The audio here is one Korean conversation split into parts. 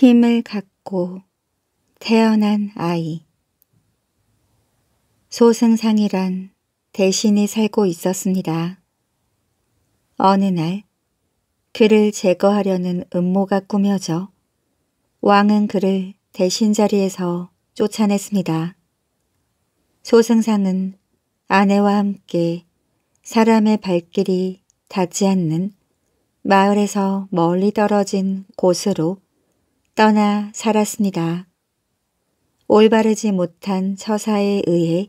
힘을 갖고 태어난 아이 소승상이란 대신이 살고 있었습니다. 어느 날 그를 제거하려는 음모가 꾸며져 왕은 그를 대신 자리에서 쫓아냈습니다. 소승상은 아내와 함께 사람의 발길이 닿지 않는 마을에서 멀리 떨어진 곳으로 떠나 살았습니다. 올바르지 못한 처사에 의해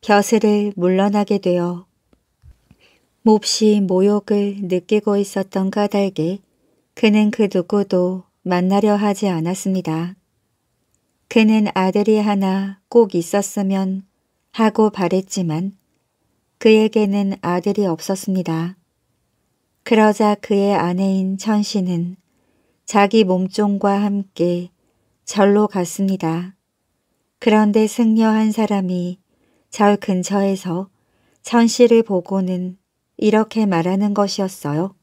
벼슬을 물러나게 되어 몹시 모욕을 느끼고 있었던 까닭에 그는 그 누구도 만나려 하지 않았습니다. 그는 아들이 하나 꼭 있었으면 하고 바랬지만 그에게는 아들이 없었습니다. 그러자 그의 아내인 천신은 자기 몸종과 함께 절로 갔습니다. 그런데 승려 한 사람이 절 근처에서 천시를 보고는 이렇게 말하는 것이었어요.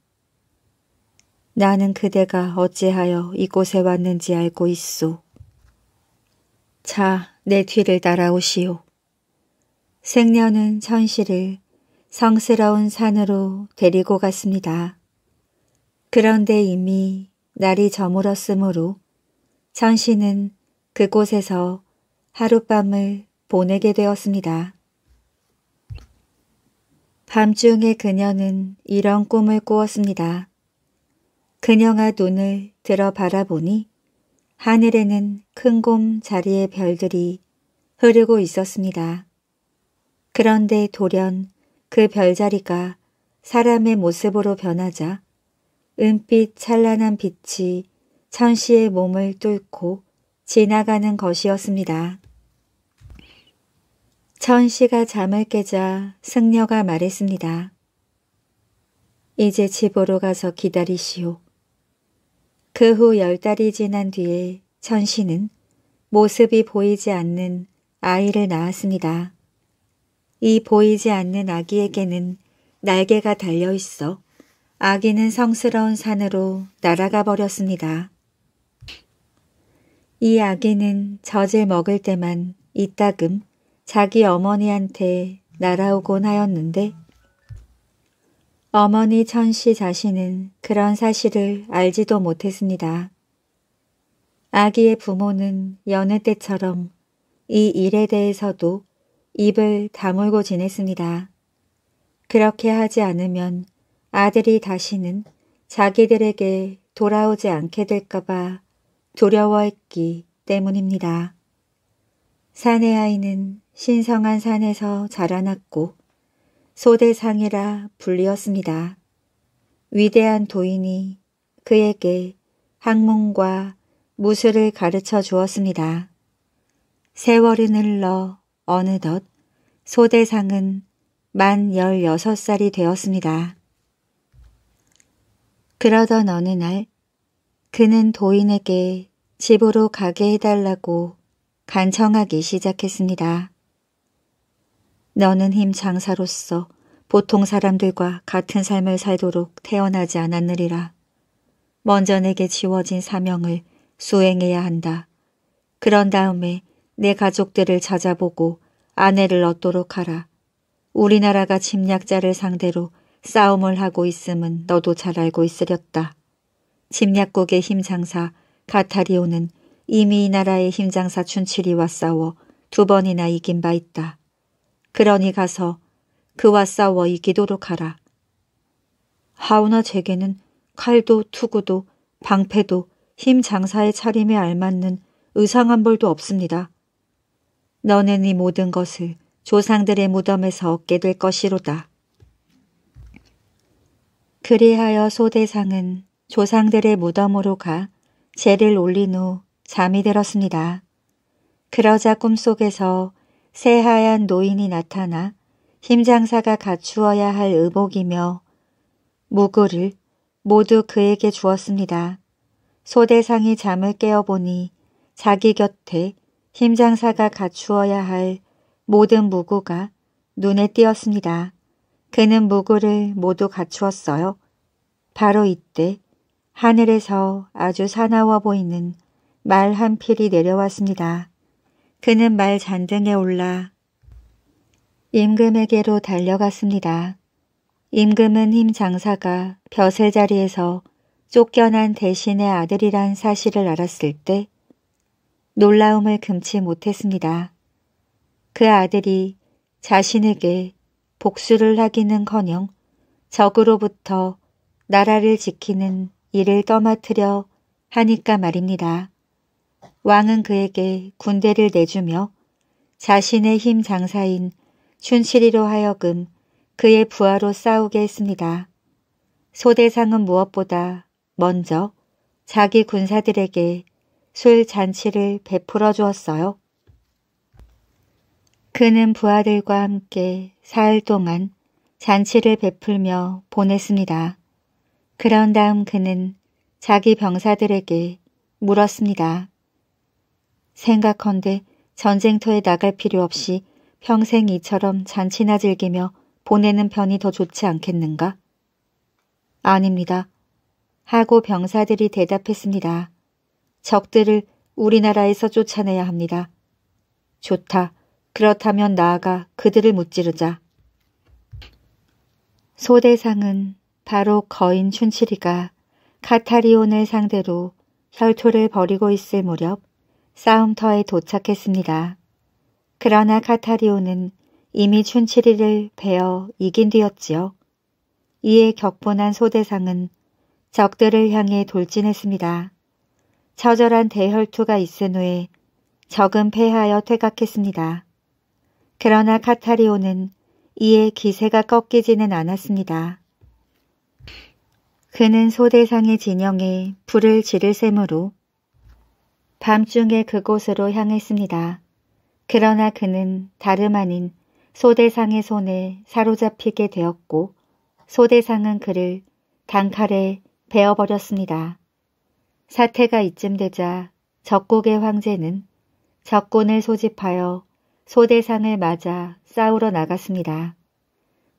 나는 그대가 어찌하여 이곳에 왔는지 알고 있소. 자, 내 뒤를 따라오시오. 승려는천시를 성스러운 산으로 데리고 갔습니다. 그런데 이미 날이 저물었으므로 천신은 그곳에서 하룻밤을 보내게 되었습니다. 밤중에 그녀는 이런 꿈을 꾸었습니다. 그녀가 눈을 들어 바라보니 하늘에는 큰 곰 자리의 별들이 흐르고 있었습니다. 그런데 돌연 그 별자리가 사람의 모습으로 변하자 은빛 찬란한 빛이 천시의 몸을 뚫고 지나가는 것이었습니다. 천시가 잠을 깨자 승려가 말했습니다. 이제 집으로 가서 기다리시오. 그 후 열 달이 지난 뒤에 천시는 모습이 보이지 않는 아이를 낳았습니다. 이 보이지 않는 아기에게는 날개가 달려 있어 아기는 성스러운 산으로 날아가 버렸습니다. 이 아기는 젖을 먹을 때만 이따금 자기 어머니한테 날아오곤 하였는데 어머니 천 씨 자신은 그런 사실을 알지도 못했습니다. 아기의 부모는 여느 때처럼 이 일에 대해서도 입을 다물고 지냈습니다. 그렇게 하지 않으면 아들이 다시는 자기들에게 돌아오지 않게 될까봐 두려워했기 때문입니다. 사내 아이는 신성한 산에서 자라났고 소대상이라 불리었습니다. 위대한 도인이 그에게 학문과 무술을 가르쳐 주었습니다. 세월은 흘러 어느덧 소대상은 만 16살이 되었습니다. 그러던 어느 날 그는 도인에게 집으로 가게 해달라고 간청하기 시작했습니다. 너는 힘 장사로서 보통 사람들과 같은 삶을 살도록 태어나지 않았느리라 먼저 내게 지워진 사명을 수행해야 한다. 그런 다음에 내 가족들을 찾아보고 아내를 얻도록 하라. 우리나라가 침략자를 상대로 싸움을 하고 있음은 너도 잘 알고 있으렸다. 침략국의 힘장사 가타리오는 이미 이 나라의 힘장사 춘칠이와 싸워 두 번이나 이긴 바 있다. 그러니 가서 그와 싸워 이기도록 하라. 하우나 제게는 칼도 투구도 방패도 힘장사의 차림에 알맞는 의상한 벌도 없습니다. 너는 이 모든 것을 조상들의 무덤에서 얻게 될 것이로다. 그리하여 소대상은 조상들의 무덤으로 가 재를 올린 후 잠이 들었습니다. 그러자 꿈속에서 새하얀 노인이 나타나 힘장사가 갖추어야 할 의복이며 무구를 모두 그에게 주었습니다. 소대상이 잠을 깨어보니 자기 곁에 힘장사가 갖추어야 할 모든 무구가 눈에 띄었습니다. 그는 무고를 모두 갖추었어요. 바로 이때 하늘에서 아주 사나워 보이는 말 한 필이 내려왔습니다. 그는 말 잔등에 올라 임금에게로 달려갔습니다. 임금은 힘 장사가 벼슬 자리에서 쫓겨난 대신의 아들이란 사실을 알았을 때 놀라움을 금치 못했습니다. 그 아들이 자신에게 복수를 하기는커녕 적으로부터 나라를 지키는 일을 떠맡으려 하니까 말입니다. 왕은 그에게 군대를 내주며 자신의 힘 장사인 춘실이로 하여금 그의 부하로 싸우게 했습니다. 소대상은 무엇보다 먼저 자기 군사들에게 술 잔치를 베풀어 주었어요. 그는 부하들과 함께 사흘 동안 잔치를 베풀며 보냈습니다. 그런 다음 그는 자기 병사들에게 물었습니다. 생각컨데 전쟁터에 나갈 필요 없이 평생 이처럼 잔치나 즐기며 보내는 편이 더 좋지 않겠는가? 아닙니다. 하고 병사들이 대답했습니다. 적들을 우리나라에서 쫓아내야 합니다. 좋다. 그렇다면 나아가 그들을 무찌르자. 소대상은 바로 거인 춘치리가 카타리온을 상대로 혈투를 벌이고 있을 무렵 싸움터에 도착했습니다. 그러나 카타리온은 이미 춘치리를 베어 이긴 뒤였지요. 이에 격분한 소대상은 적들을 향해 돌진했습니다. 처절한 대혈투가 있은 후에 적은 패하여 퇴각했습니다. 그러나 카타리오는 이에 기세가 꺾이지는 않았습니다. 그는 소대상의 진영에 불을 지를 셈으로 밤중에 그곳으로 향했습니다. 그러나 그는 다름 아닌 소대상의 손에 사로잡히게 되었고 소대상은 그를 단칼에 베어버렸습니다. 사태가 이쯤 되자 적국의 황제는 적군을 소집하여 소대상을 맞아 싸우러 나갔습니다.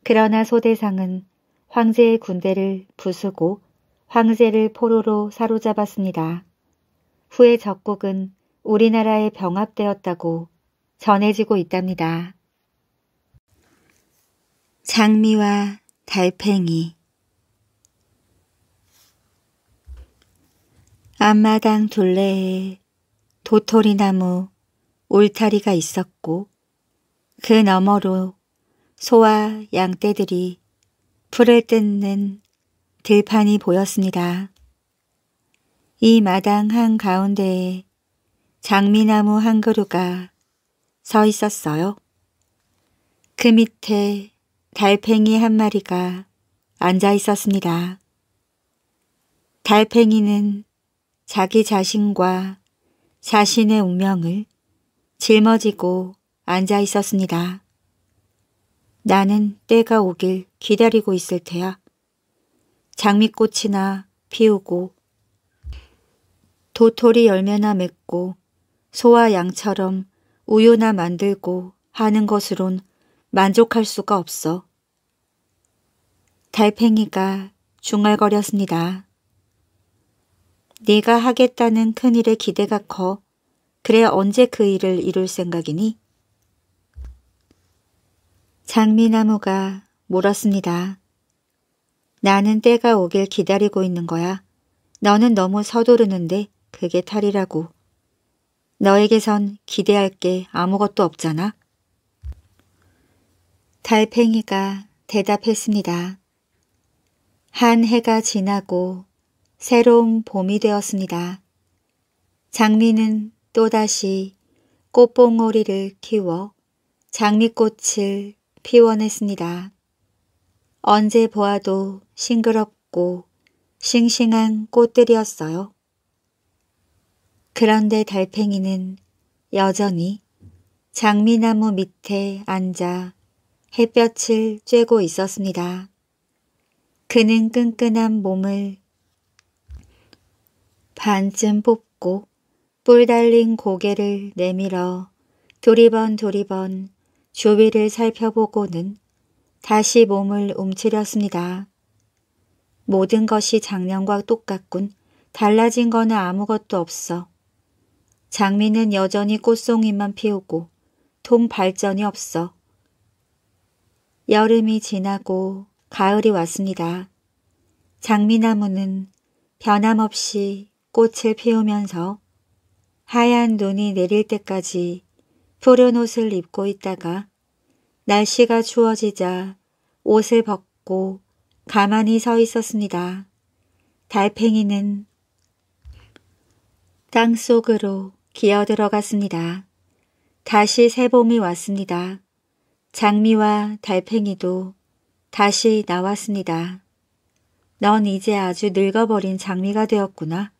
그러나 소대상은 황제의 군대를 부수고 황제를 포로로 사로잡았습니다. 후에 적국은 우리나라에 병합되었다고 전해지고 있답니다. 장미와 달팽이 앞마당 둘레에 도토리나무 울타리가 있었고 그 너머로 소와 양떼들이 풀을 뜯는 들판이 보였습니다. 이 마당 한가운데에 장미나무 한 그루가 서 있었어요. 그 밑에 달팽이 한 마리가 앉아 있었습니다. 달팽이는 자기 자신과 자신의 운명을 짊어지고 앉아 있었습니다. 나는 때가 오길 기다리고 있을 테야. 장미꽃이나 피우고 도토리 열매나 맺고 소와 양처럼 우유나 만들고 하는 것으론 만족할 수가 없어. 달팽이가 중얼거렸습니다. 네가 하겠다는 큰일의 기대가 커 그래야 언제 그 일을 이룰 생각이니? 장미나무가 물었습니다. 나는 때가 오길 기다리고 있는 거야. 너는 너무 서두르는데 그게 탈이라고. 너에게선 기대할 게 아무것도 없잖아. 달팽이가 대답했습니다. 한 해가 지나고 새로운 봄이 되었습니다. 장미는 또다시 꽃봉오리를 키워 장미꽃을 피워냈습니다. 언제 보아도 싱그럽고 싱싱한 꽃들이었어요. 그런데 달팽이는 여전히 장미나무 밑에 앉아 햇볕을 쬐고 있었습니다. 그는 끈끈한 몸을 반쯤 뽑고 뿔 달린 고개를 내밀어 두리번두리번 주위를 살펴보고는 다시 몸을 움츠렸습니다. 모든 것이 작년과 똑같군. 달라진 거는 아무것도 없어. 장미는 여전히 꽃송이만 피우고 통 발전이 없어. 여름이 지나고 가을이 왔습니다. 장미나무는 변함없이 꽃을 피우면서 하얀 눈이 내릴 때까지 푸른 옷을 입고 있다가 날씨가 추워지자 옷을 벗고 가만히 서 있었습니다. 달팽이는 땅속으로 기어들어갔습니다. 다시 새봄이 왔습니다. 장미와 달팽이도 다시 나왔습니다. 넌 이제 아주 늙어버린 장미가 되었구나.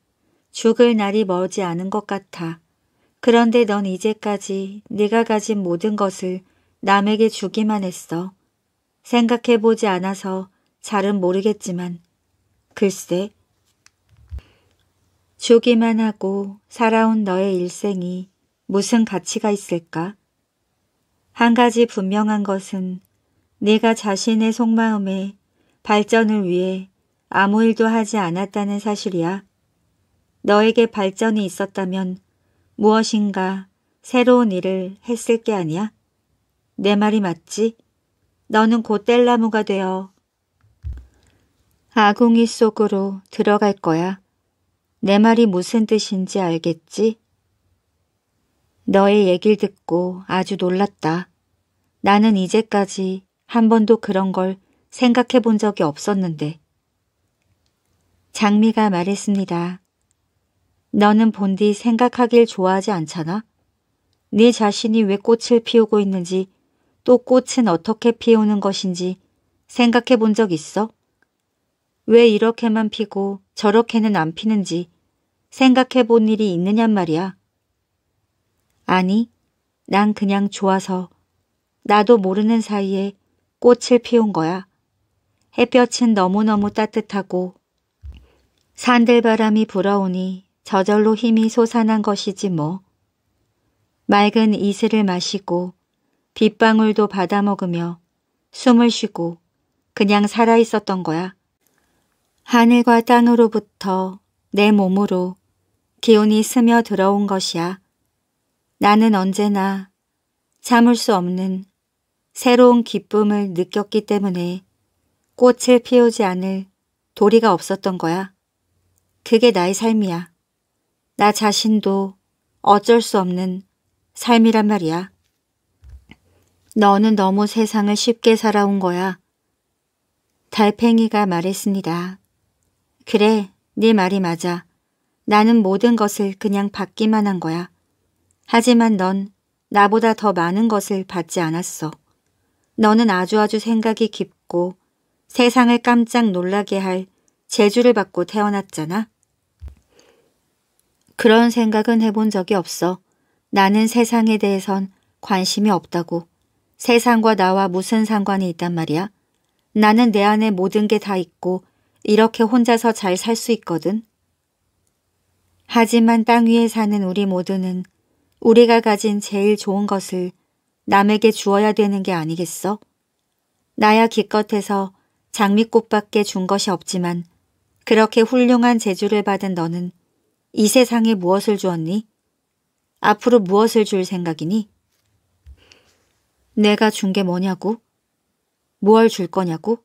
죽을 날이 멀지 않은 것 같아. 그런데 넌 이제까지 네가 가진 모든 것을 남에게 주기만 했어. 생각해보지 않아서 잘은 모르겠지만 글쎄 주기만 하고 살아온 너의 일생이 무슨 가치가 있을까? 한 가지 분명한 것은 네가 자신의 속마음에 발전을 위해 아무 일도 하지 않았다는 사실이야. 너에게 발전이 있었다면 무엇인가 새로운 일을 했을 게 아니야? 내 말이 맞지? 너는 곧 뗄나무가 되어 아궁이 속으로 들어갈 거야. 내 말이 무슨 뜻인지 알겠지? 너의 얘길 듣고 아주 놀랐다. 나는 이제까지 한 번도 그런 걸 생각해 본 적이 없었는데. 장미가 말했습니다. 너는 본디 생각하길 좋아하지 않잖아. 네 자신이 왜 꽃을 피우고 있는지 또 꽃은 어떻게 피우는 것인지 생각해 본 적 있어? 왜 이렇게만 피고 저렇게는 안 피는지 생각해 본 일이 있느냔 말이야. 아니, 난 그냥 좋아서 나도 모르는 사이에 꽃을 피운 거야. 햇볕은 너무너무 따뜻하고 산들바람이 불어오니 저절로 힘이 솟아난 것이지 뭐. 맑은 이슬을 마시고 빗방울도 받아먹으며 숨을 쉬고 그냥 살아있었던 거야. 하늘과 땅으로부터 내 몸으로 기운이 스며 들어온 것이야. 나는 언제나 참을 수 없는 새로운 기쁨을 느꼈기 때문에 꽃을 피우지 않을 도리가 없었던 거야. 그게 나의 삶이야. 나 자신도 어쩔 수 없는 삶이란 말이야. 너는 너무 세상을 쉽게 살아온 거야. 달팽이가 말했습니다. 그래, 네 말이 맞아. 나는 모든 것을 그냥 받기만 한 거야. 하지만 넌 나보다 더 많은 것을 받지 않았어. 너는 아주아주 아주 생각이 깊고 세상을 깜짝 놀라게 할 재주를 받고 태어났잖아. 그런 생각은 해본 적이 없어. 나는 세상에 대해선 관심이 없다고. 세상과 나와 무슨 상관이 있단 말이야. 나는 내 안에 모든 게 다 있고 이렇게 혼자서 잘 살 수 있거든. 하지만 땅 위에 사는 우리 모두는 우리가 가진 제일 좋은 것을 남에게 주어야 되는 게 아니겠어? 나야 기껏해서 장미꽃밖에 준 것이 없지만 그렇게 훌륭한 재주를 받은 너는 이 세상에 무엇을 주었니? 앞으로 무엇을 줄 생각이니? 내가 준 게 뭐냐고? 무얼 줄 거냐고?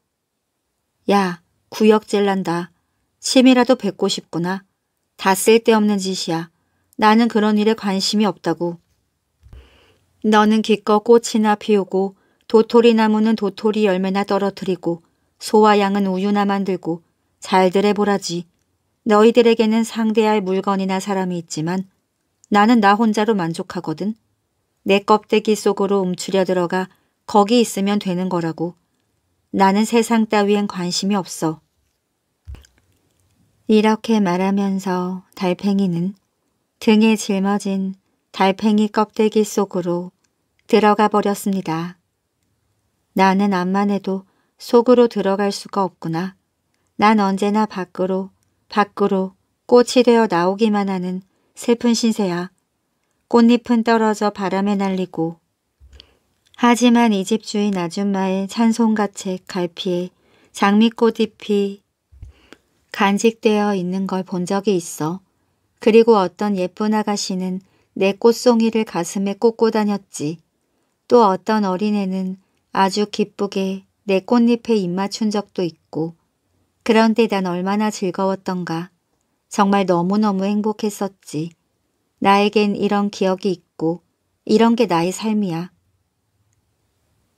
야, 구역 찔란다. 침이라도 뱉고 싶구나. 다 쓸데없는 짓이야. 나는 그런 일에 관심이 없다고. 너는 기껏 꽃이나 피우고 도토리 나무는 도토리 열매나 떨어뜨리고 소와 양은 우유나 만들고 잘들 해보라지. 너희들에게는 상대할 물건이나 사람이 있지만 나는 나 혼자로 만족하거든. 내 껍데기 속으로 움츠려 들어가 거기 있으면 되는 거라고. 나는 세상 따위엔 관심이 없어. 이렇게 말하면서 달팽이는 등에 짊어진 달팽이 껍데기 속으로 들어가 버렸습니다. 나는 암만 해도 속으로 들어갈 수가 없구나. 난 언제나 밖으로 밖으로 꽃이 되어 나오기만 하는 슬픈 신세야. 꽃잎은 떨어져 바람에 날리고 하지만 이 집 주인 아줌마의 찬송가책 갈피에 장미꽃잎이 간직되어 있는 걸 본 적이 있어. 그리고 어떤 예쁜 아가씨는 내 꽃송이를 가슴에 꽂고 다녔지. 또 어떤 어린애는 아주 기쁘게 내 꽃잎에 입맞춘 적도 있고 그런데 난 얼마나 즐거웠던가. 정말 너무너무 행복했었지. 나에겐 이런 기억이 있고 이런 게 나의 삶이야.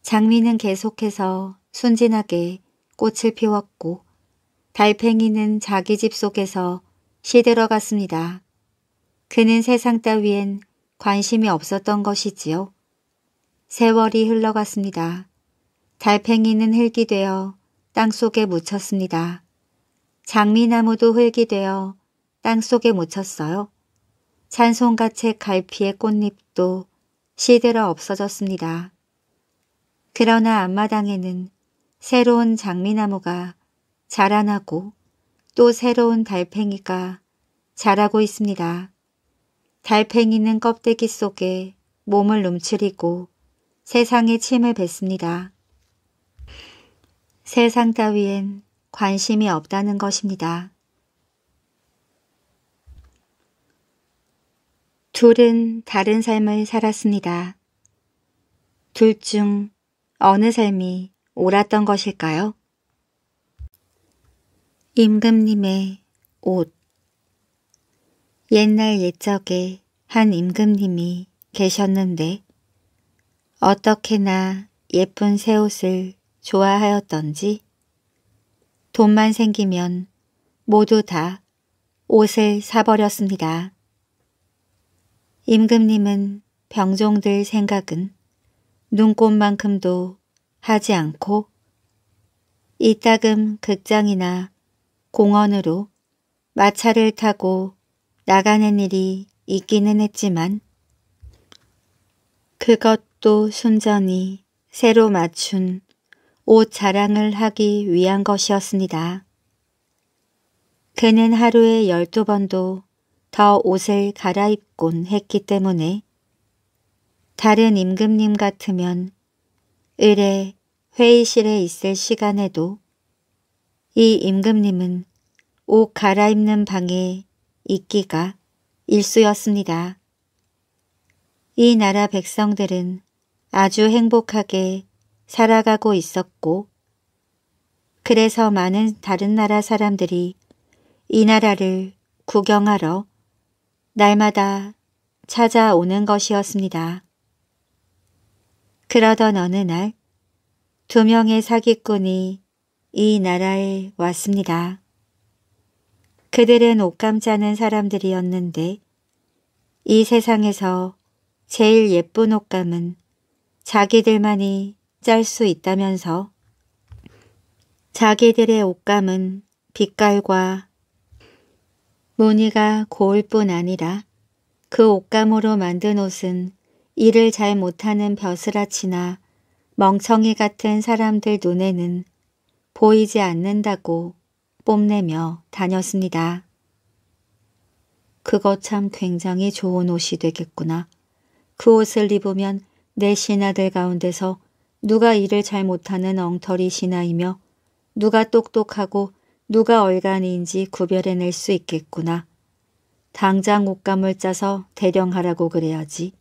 장미는 계속해서 순진하게 꽃을 피웠고 달팽이는 자기 집 속에서 시들어 갔습니다. 그는 세상 따위엔 관심이 없었던 것이지요. 세월이 흘러갔습니다. 달팽이는 흙이 되어 땅속에 묻혔습니다. 장미나무도 흙이되어 땅속에 묻혔어요. 찬송가책 갈피의 꽃잎도 시들어 없어졌습니다. 그러나 앞마당에는 새로운 장미나무가 자라나고 또 새로운 달팽이가 자라고 있습니다. 달팽이는 껍데기 속에 몸을 움츠리고 세상에 침을 뱉습니다. 세상 따위엔 관심이 없다는 것입니다. 둘은 다른 삶을 살았습니다. 둘 중 어느 삶이 옳았던 것일까요? 임금님의 옷 옛날 옛적에 한 임금님이 계셨는데 어떻게나 예쁜 새 옷을 좋아하였던지 돈만 생기면 모두 다 옷을 사버렸습니다. 임금님은 병종들 생각은 눈꽃만큼도 하지 않고 이따금 극장이나 공원으로 마차를 타고 나가는 일이 있기는 했지만 그것도 순전히 새로 맞춘 옷 자랑을 하기 위한 것이었습니다. 그는 하루에 열두 번도 더 옷을 갈아입곤 했기 때문에 다른 임금님 같으면 을의 회의실에 있을 시간에도 이 임금님은 옷 갈아입는 방에 있기가 일쑤였습니다. 이 나라 백성들은 아주 행복하게 살아가고 있었고 그래서 많은 다른 나라 사람들이 이 나라를 구경하러 날마다 찾아오는 것이었습니다. 그러던 어느 날 두 명의 사기꾼이 이 나라에 왔습니다. 그들은 옷감 짜는 사람들이었는데 이 세상에서 제일 예쁜 옷감은 자기들만이 짤수 있다면서 자기들의 옷감은 빛깔과 무늬가 고울 뿐 아니라 그 옷감으로 만든 옷은 일을 잘 못하는 벼슬아치나 멍청이 같은 사람들 눈에는 보이지 않는다고 뽐내며 다녔습니다. 그거 참 굉장히 좋은 옷이 되겠구나. 그 옷을 입으면 내 신하들 가운데서 누가 일을 잘 못하는 엉터리 신하이며 누가 똑똑하고 누가 얼간인지 구별해낼 수 있겠구나. 당장 옷감을 짜서 대령하라고 그래야지.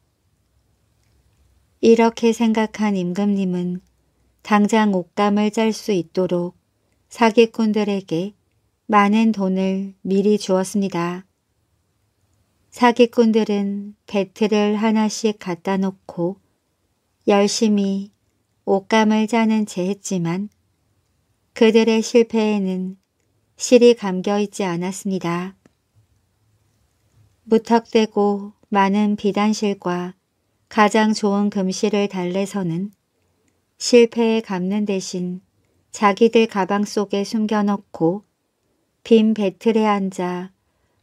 이렇게 생각한 임금님은 당장 옷감을 짤 수 있도록 사기꾼들에게 많은 돈을 미리 주었습니다. 사기꾼들은 배틀을 하나씩 갖다 놓고 열심히 옷감을 짜는 채 했지만 그들의 실패에는 실이 감겨 있지 않았습니다. 무턱대고 많은 비단실과 가장 좋은 금실을 달래서는 실패에 갚는 대신 자기들 가방 속에 숨겨놓고 빈 배틀에 앉아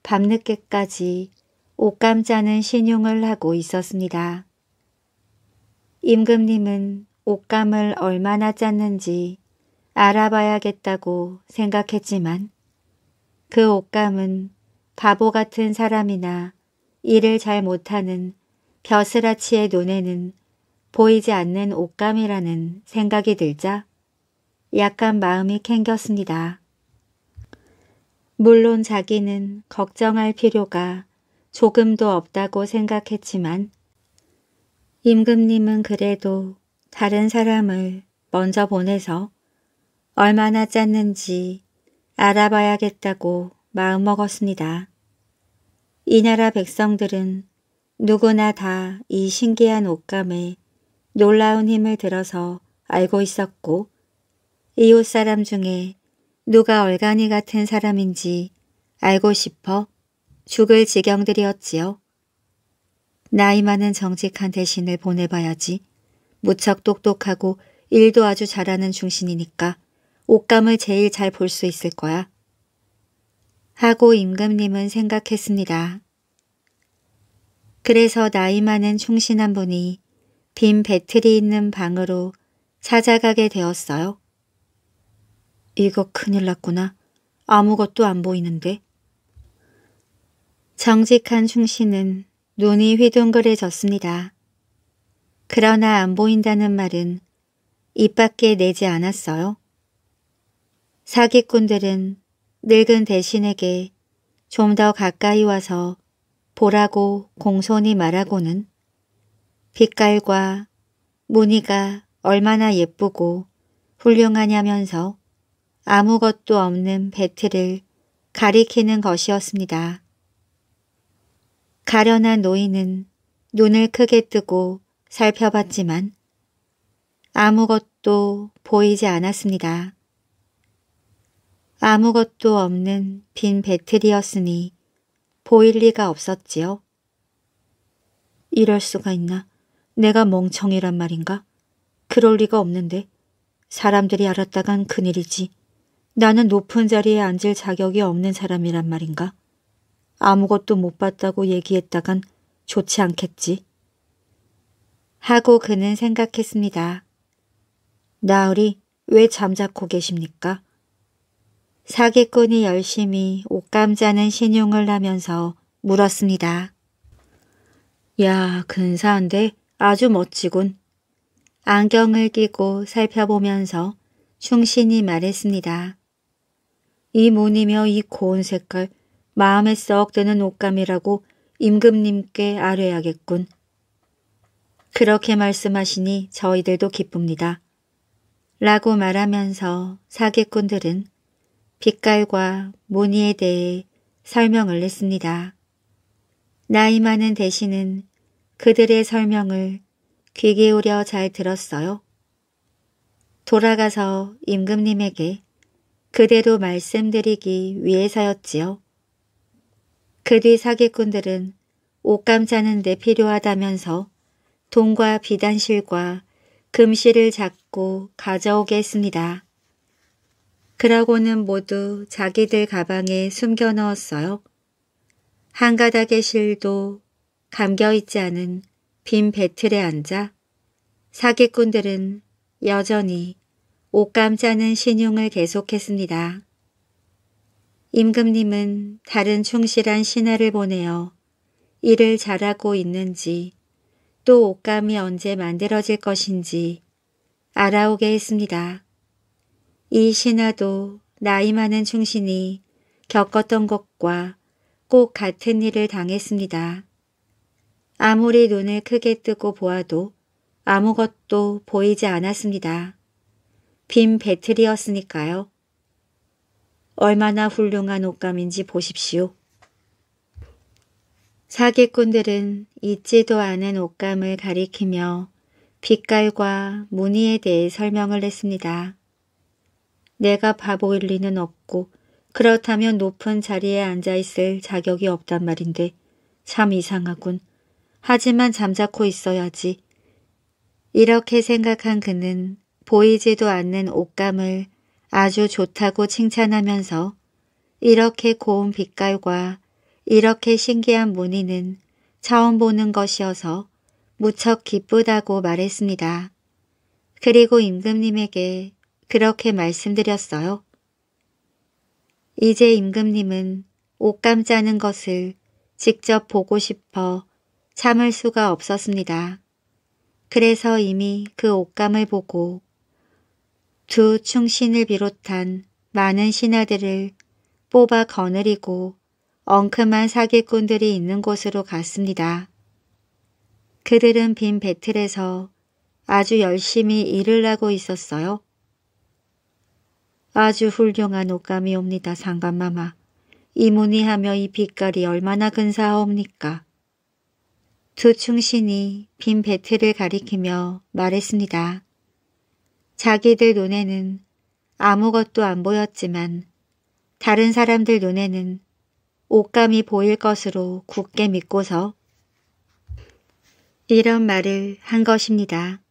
밤늦게까지 옷감 짜는 신용을 하고 있었습니다. 임금님은 옷감을 얼마나 짰는지 알아봐야겠다고 생각했지만 그 옷감은 바보 같은 사람이나 일을 잘 못하는 벼슬아치의 눈에는 보이지 않는 옷감이라는 생각이 들자 약간 마음이 캥겼습니다. 물론 자기는 걱정할 필요가 조금도 없다고 생각했지만 임금님은 그래도 다른 사람을 먼저 보내서 얼마나 짰는지 알아봐야겠다고 마음먹었습니다. 이 나라 백성들은 누구나 다 이 신기한 옷감에 놀라운 힘을 들어서 알고 있었고 이웃 사람 중에 누가 얼간이 같은 사람인지 알고 싶어 죽을 지경들이었지요. 나이 많은 정직한 대신을 보내봐야지. 무척 똑똑하고 일도 아주 잘하는 중신이니까 옷감을 제일 잘 볼 수 있을 거야. 하고 임금님은 생각했습니다. 그래서 나이 많은 충신한 분이 빈 배틀이 있는 방으로 찾아가게 되었어요. 이거 큰일 났구나. 아무것도 안 보이는데. 정직한 충신은 눈이 휘둥그레졌습니다. 그러나 안 보인다는 말은 입 밖에 내지 않았어요. 사기꾼들은 늙은 대신에게 좀 더 가까이 와서 보라고 공손히 말하고는 빛깔과 무늬가 얼마나 예쁘고 훌륭하냐면서 아무것도 없는 배틀을 가리키는 것이었습니다. 가련한 노인은 눈을 크게 뜨고 살펴봤지만 아무것도 보이지 않았습니다. 아무것도 없는 빈 배틀이었으니 보일 리가 없었지요. 이럴 수가 있나? 내가 멍청이란 말인가? 그럴 리가 없는데 사람들이 알았다간 큰일이지. 나는 높은 자리에 앉을 자격이 없는 사람이란 말인가? 아무것도 못 봤다고 얘기했다간 좋지 않겠지. 하고 그는 생각했습니다. 나으리 왜 잠자코 계십니까? 사기꾼이 열심히 옷감자는 신용을 하면서 물었습니다. 야 근사한데 아주 멋지군. 안경을 끼고 살펴보면서 충신이 말했습니다. 이 무늬며 이 고운 색깔 마음에 썩 드는 옷감이라고 임금님께 아뢰야겠군. 그렇게 말씀하시니 저희들도 기쁩니다. 라고 말하면서 사기꾼들은 빛깔과 무늬에 대해 설명을 했습니다. 나이 많은 대신은 그들의 설명을 귀 기울여 잘 들었어요. 돌아가서 임금님에게 그대로 말씀드리기 위해서였지요. 그 뒤 사기꾼들은 옷감 자는데 필요하다면서 돈과 비단실과 금실을 잡고 가져오겠습니다 그러고는 모두 자기들 가방에 숨겨 넣었어요. 한 가닥의 실도 감겨있지 않은 빈 배틀에 앉아 사기꾼들은 여전히 옷감 짜는 신용을 계속했습니다. 임금님은 다른 충실한 신하를 보내어 일을 잘하고 있는지 또 옷감이 언제 만들어질 것인지 알아오게 했습니다. 이 신하도 나이 많은 충신이 겪었던 것과 꼭 같은 일을 당했습니다. 아무리 눈을 크게 뜨고 보아도 아무것도 보이지 않았습니다. 빔 배틀이었으니까요. 얼마나 훌륭한 옷감인지 보십시오. 사기꾼들은 잊지도 않은 옷감을 가리키며 빛깔과 무늬에 대해 설명을 했습니다. 내가 바보일 리는 없고 그렇다면 높은 자리에 앉아있을 자격이 없단 말인데 참 이상하군. 하지만 잠자코 있어야지. 이렇게 생각한 그는 보이지도 않는 옷감을 아주 좋다고 칭찬하면서 이렇게 고운 빛깔과 이렇게 신기한 무늬는 처음 보는 것이어서 무척 기쁘다고 말했습니다. 그리고 임금님에게 그렇게 말씀드렸어요. 이제 임금님은 옷감 짜는 것을 직접 보고 싶어 참을 수가 없었습니다. 그래서 이미 그 옷감을 보고 두 충신을 비롯한 많은 신하들을 뽑아 거느리고 엉큼한 사기꾼들이 있는 곳으로 갔습니다. 그들은 빈 배틀에서 아주 열심히 일을 하고 있었어요. 아주 훌륭한 옷감이 옵니다, 상감마마. 이문이하며 이 빛깔이 얼마나 근사하옵니까? 두 충신이 빈 배틀을 가리키며 말했습니다. 자기들 눈에는 아무것도 안 보였지만 다른 사람들 눈에는 옷감이 보일 것으로 굳게 믿고서 이런 말을 한 것입니다.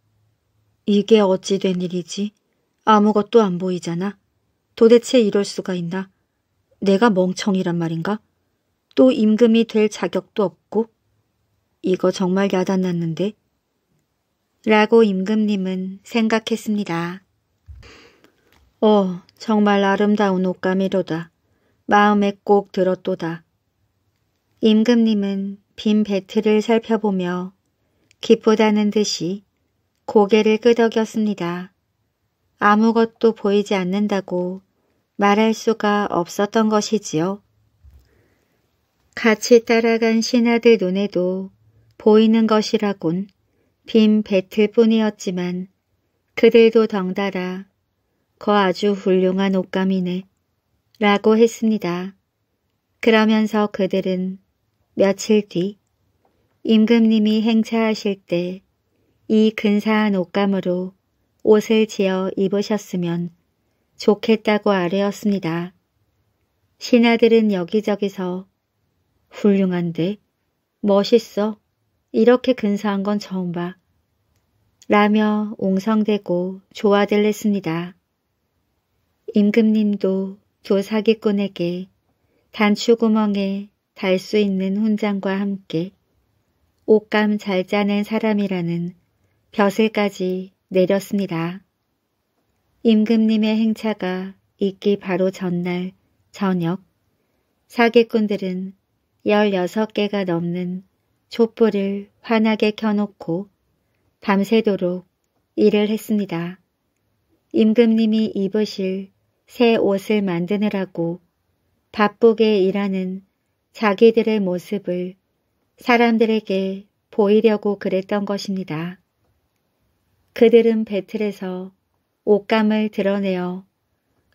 이게 어찌 된 일이지? 아무것도 안 보이잖아. 도대체 이럴 수가 있나? 내가 멍청이란 말인가? 또 임금이 될 자격도 없고? 이거 정말 야단났는데? 라고 임금님은 생각했습니다. 어, 정말 아름다운 옷감이로다. 마음에 꼭 들었도다. 임금님은 빈 배틀을 살펴보며 기쁘다는 듯이 고개를 끄덕였습니다. 아무것도 보이지 않는다고 말할 수가 없었던 것이지요. 같이 따라간 신하들 눈에도 보이는 것이라곤 빈 배틀뿐이었지만 그들도 덩달아 거 그 아주 훌륭한 옷감이네. 라고 했습니다. 그러면서 그들은 며칠 뒤 임금님이 행차하실 때 이 근사한 옷감으로 옷을 지어 입으셨으면 좋겠다고 아뢰었습니다. 신하들은 여기저기서 훌륭한데 멋있어 이렇게 근사한 건 처음 봐 라며 옹성대고 좋아들랬습니다. 임금님도 교사기꾼에게 단추구멍에 달 수 있는 훈장과 함께 옷감 잘짜낸 사람이라는 벼슬까지 내렸습니다. 임금님의 행차가 있기 바로 전날 저녁 사기꾼들은 16개가 넘는 촛불을 환하게 켜놓고 밤새도록 일을 했습니다. 임금님이 입으실 새 옷을 만드느라고 바쁘게 일하는 자기들의 모습을 사람들에게 보이려고 그랬던 것입니다. 그들은 배틀에서 옷감을 드러내어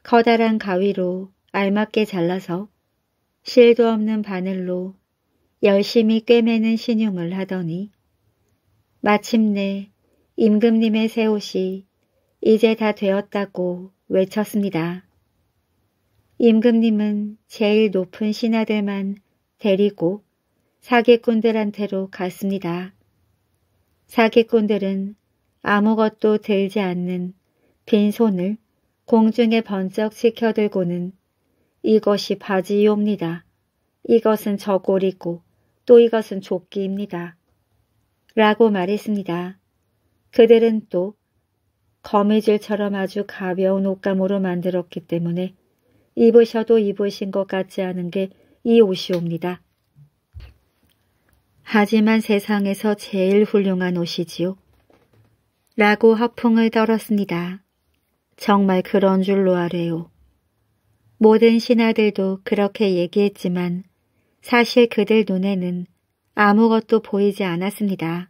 커다란 가위로 알맞게 잘라서 실도 없는 바늘로 열심히 꿰매는 신용을 하더니 마침내 임금님의 새 옷이 이제 다 되었다고 외쳤습니다. 임금님은 제일 높은 신하들만 데리고 사기꾼들한테로 갔습니다. 사기꾼들은 아무것도 들지 않는 빈손을 공중에 번쩍 치켜들고는 이것이 바지옵니다. 이것은 저고리고 또 이것은 조끼입니다. 라고 말했습니다. 그들은 또 거미줄처럼 아주 가벼운 옷감으로 만들었기 때문에 입으셔도 입으신 것 같지 않은 게 이 옷이옵니다. 하지만 세상에서 제일 훌륭한 옷이지요. 라고 허풍을 떨었습니다. 정말 그런 줄로 아래요. 모든 신하들도 그렇게 얘기했지만 사실 그들 눈에는 아무것도 보이지 않았습니다.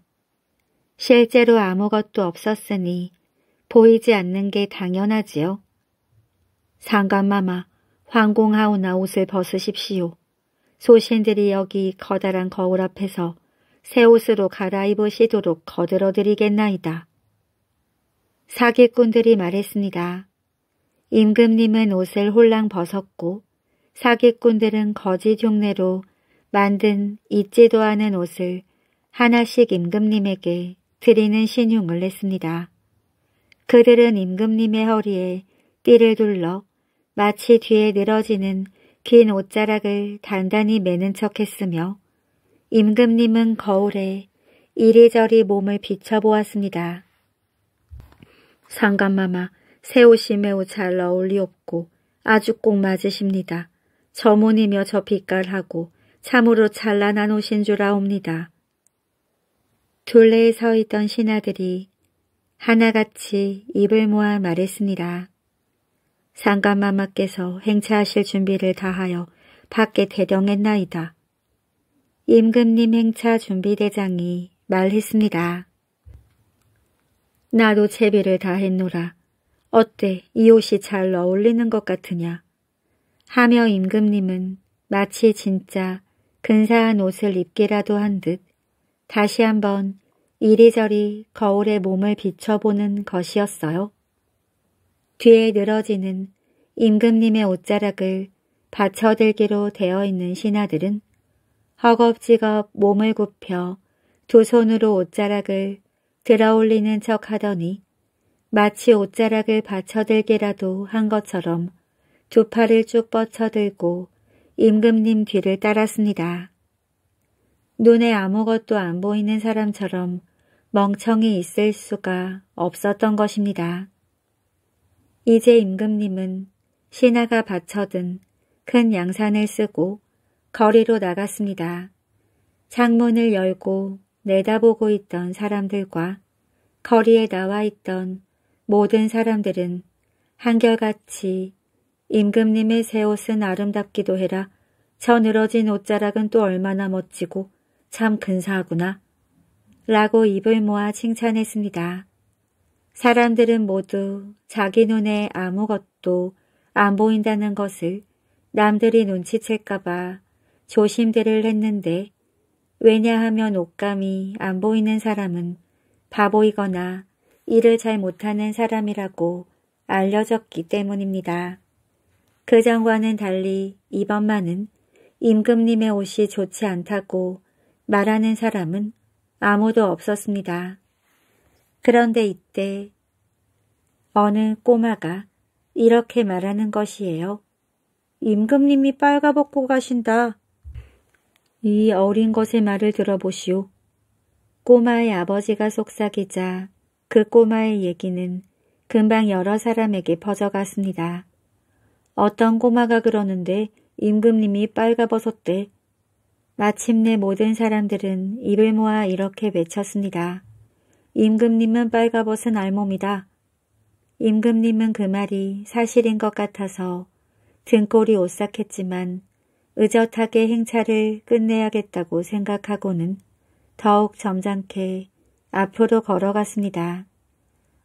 실제로 아무것도 없었으니 보이지 않는 게 당연하지요. 상감마마 황공하오나 옷을 벗으십시오. 소신들이 여기 커다란 거울 앞에서 새 옷으로 갈아입으시도록 거들어드리겠나이다. 사기꾼들이 말했습니다. 임금님은 옷을 홀랑 벗었고 사기꾼들은 거짓 흉내로 만든 잊지도 않은 옷을 하나씩 임금님에게 드리는 신용을 했습니다. 그들은 임금님의 허리에 띠를 둘러 마치 뒤에 늘어지는 긴 옷자락을 단단히 매는 척했으며 임금님은 거울에 이리저리 몸을 비춰보았습니다. 상감마마 새옷이 매우 잘 어울리옵고 아주 꼭 맞으십니다. 저문이며 저 빛깔하고 참으로 찬란한 옷인 줄 아옵니다. 둘레에 서 있던 신하들이 하나같이 입을 모아 말했습니다. 상감마마께서 행차하실 준비를 다하여 밖에 대령했나이다. 임금님 행차 준비대장이 말했습니다. 나도 채비를 다 했노라. 어때 이 옷이 잘 어울리는 것 같으냐. 하며 임금님은 마치 진짜 근사한 옷을 입기라도 한 듯 다시 한번 이리저리 거울에 몸을 비춰보는 것이었어요. 뒤에 늘어지는 임금님의 옷자락을 받쳐들기로 되어 있는 신하들은 허겁지겁 몸을 굽혀 두 손으로 옷자락을 들어 올리는 척 하더니 마치 옷자락을 받쳐들기라도 한 것처럼 두 팔을 쭉 뻗쳐들고 임금님 뒤를 따랐습니다. 눈에 아무것도 안 보이는 사람처럼 멍청이 있을 수가 없었던 것입니다. 이제 임금님은 신하가 받쳐든 큰 양산을 쓰고 거리로 나갔습니다. 창문을 열고 내다보고 있던 사람들과 거리에 나와 있던 모든 사람들은 한결같이 임금님의 새 옷은 아름답기도 해라. 저 늘어진 옷자락은 또 얼마나 멋지고 참 근사하구나. 라고 입을 모아 칭찬했습니다. 사람들은 모두 자기 눈에 아무것도 안 보인다는 것을 남들이 눈치챌까봐 조심들을 했는데 왜냐하면 옷감이 안 보이는 사람은 바보이거나 일을 잘 못하는 사람이라고 알려졌기 때문입니다. 그 장과는 달리 이번만은 임금님의 옷이 좋지 않다고 말하는 사람은 아무도 없었습니다. 그런데 이때 어느 꼬마가 이렇게 말하는 것이에요. 임금님이 빨가벗고 가신다. 이 어린 것의 말을 들어보시오. 꼬마의 아버지가 속삭이자 그 꼬마의 얘기는 금방 여러 사람에게 퍼져갔습니다. 어떤 꼬마가 그러는데 임금님이 빨가벗었대. 마침내 모든 사람들은 입을 모아 이렇게 외쳤습니다. 임금님은 빨가벗은 알몸이다. 임금님은 그 말이 사실인 것 같아서 등골이 오싹했지만 의젓하게 행차를 끝내야겠다고 생각하고는 더욱 점잖게 앞으로 걸어갔습니다.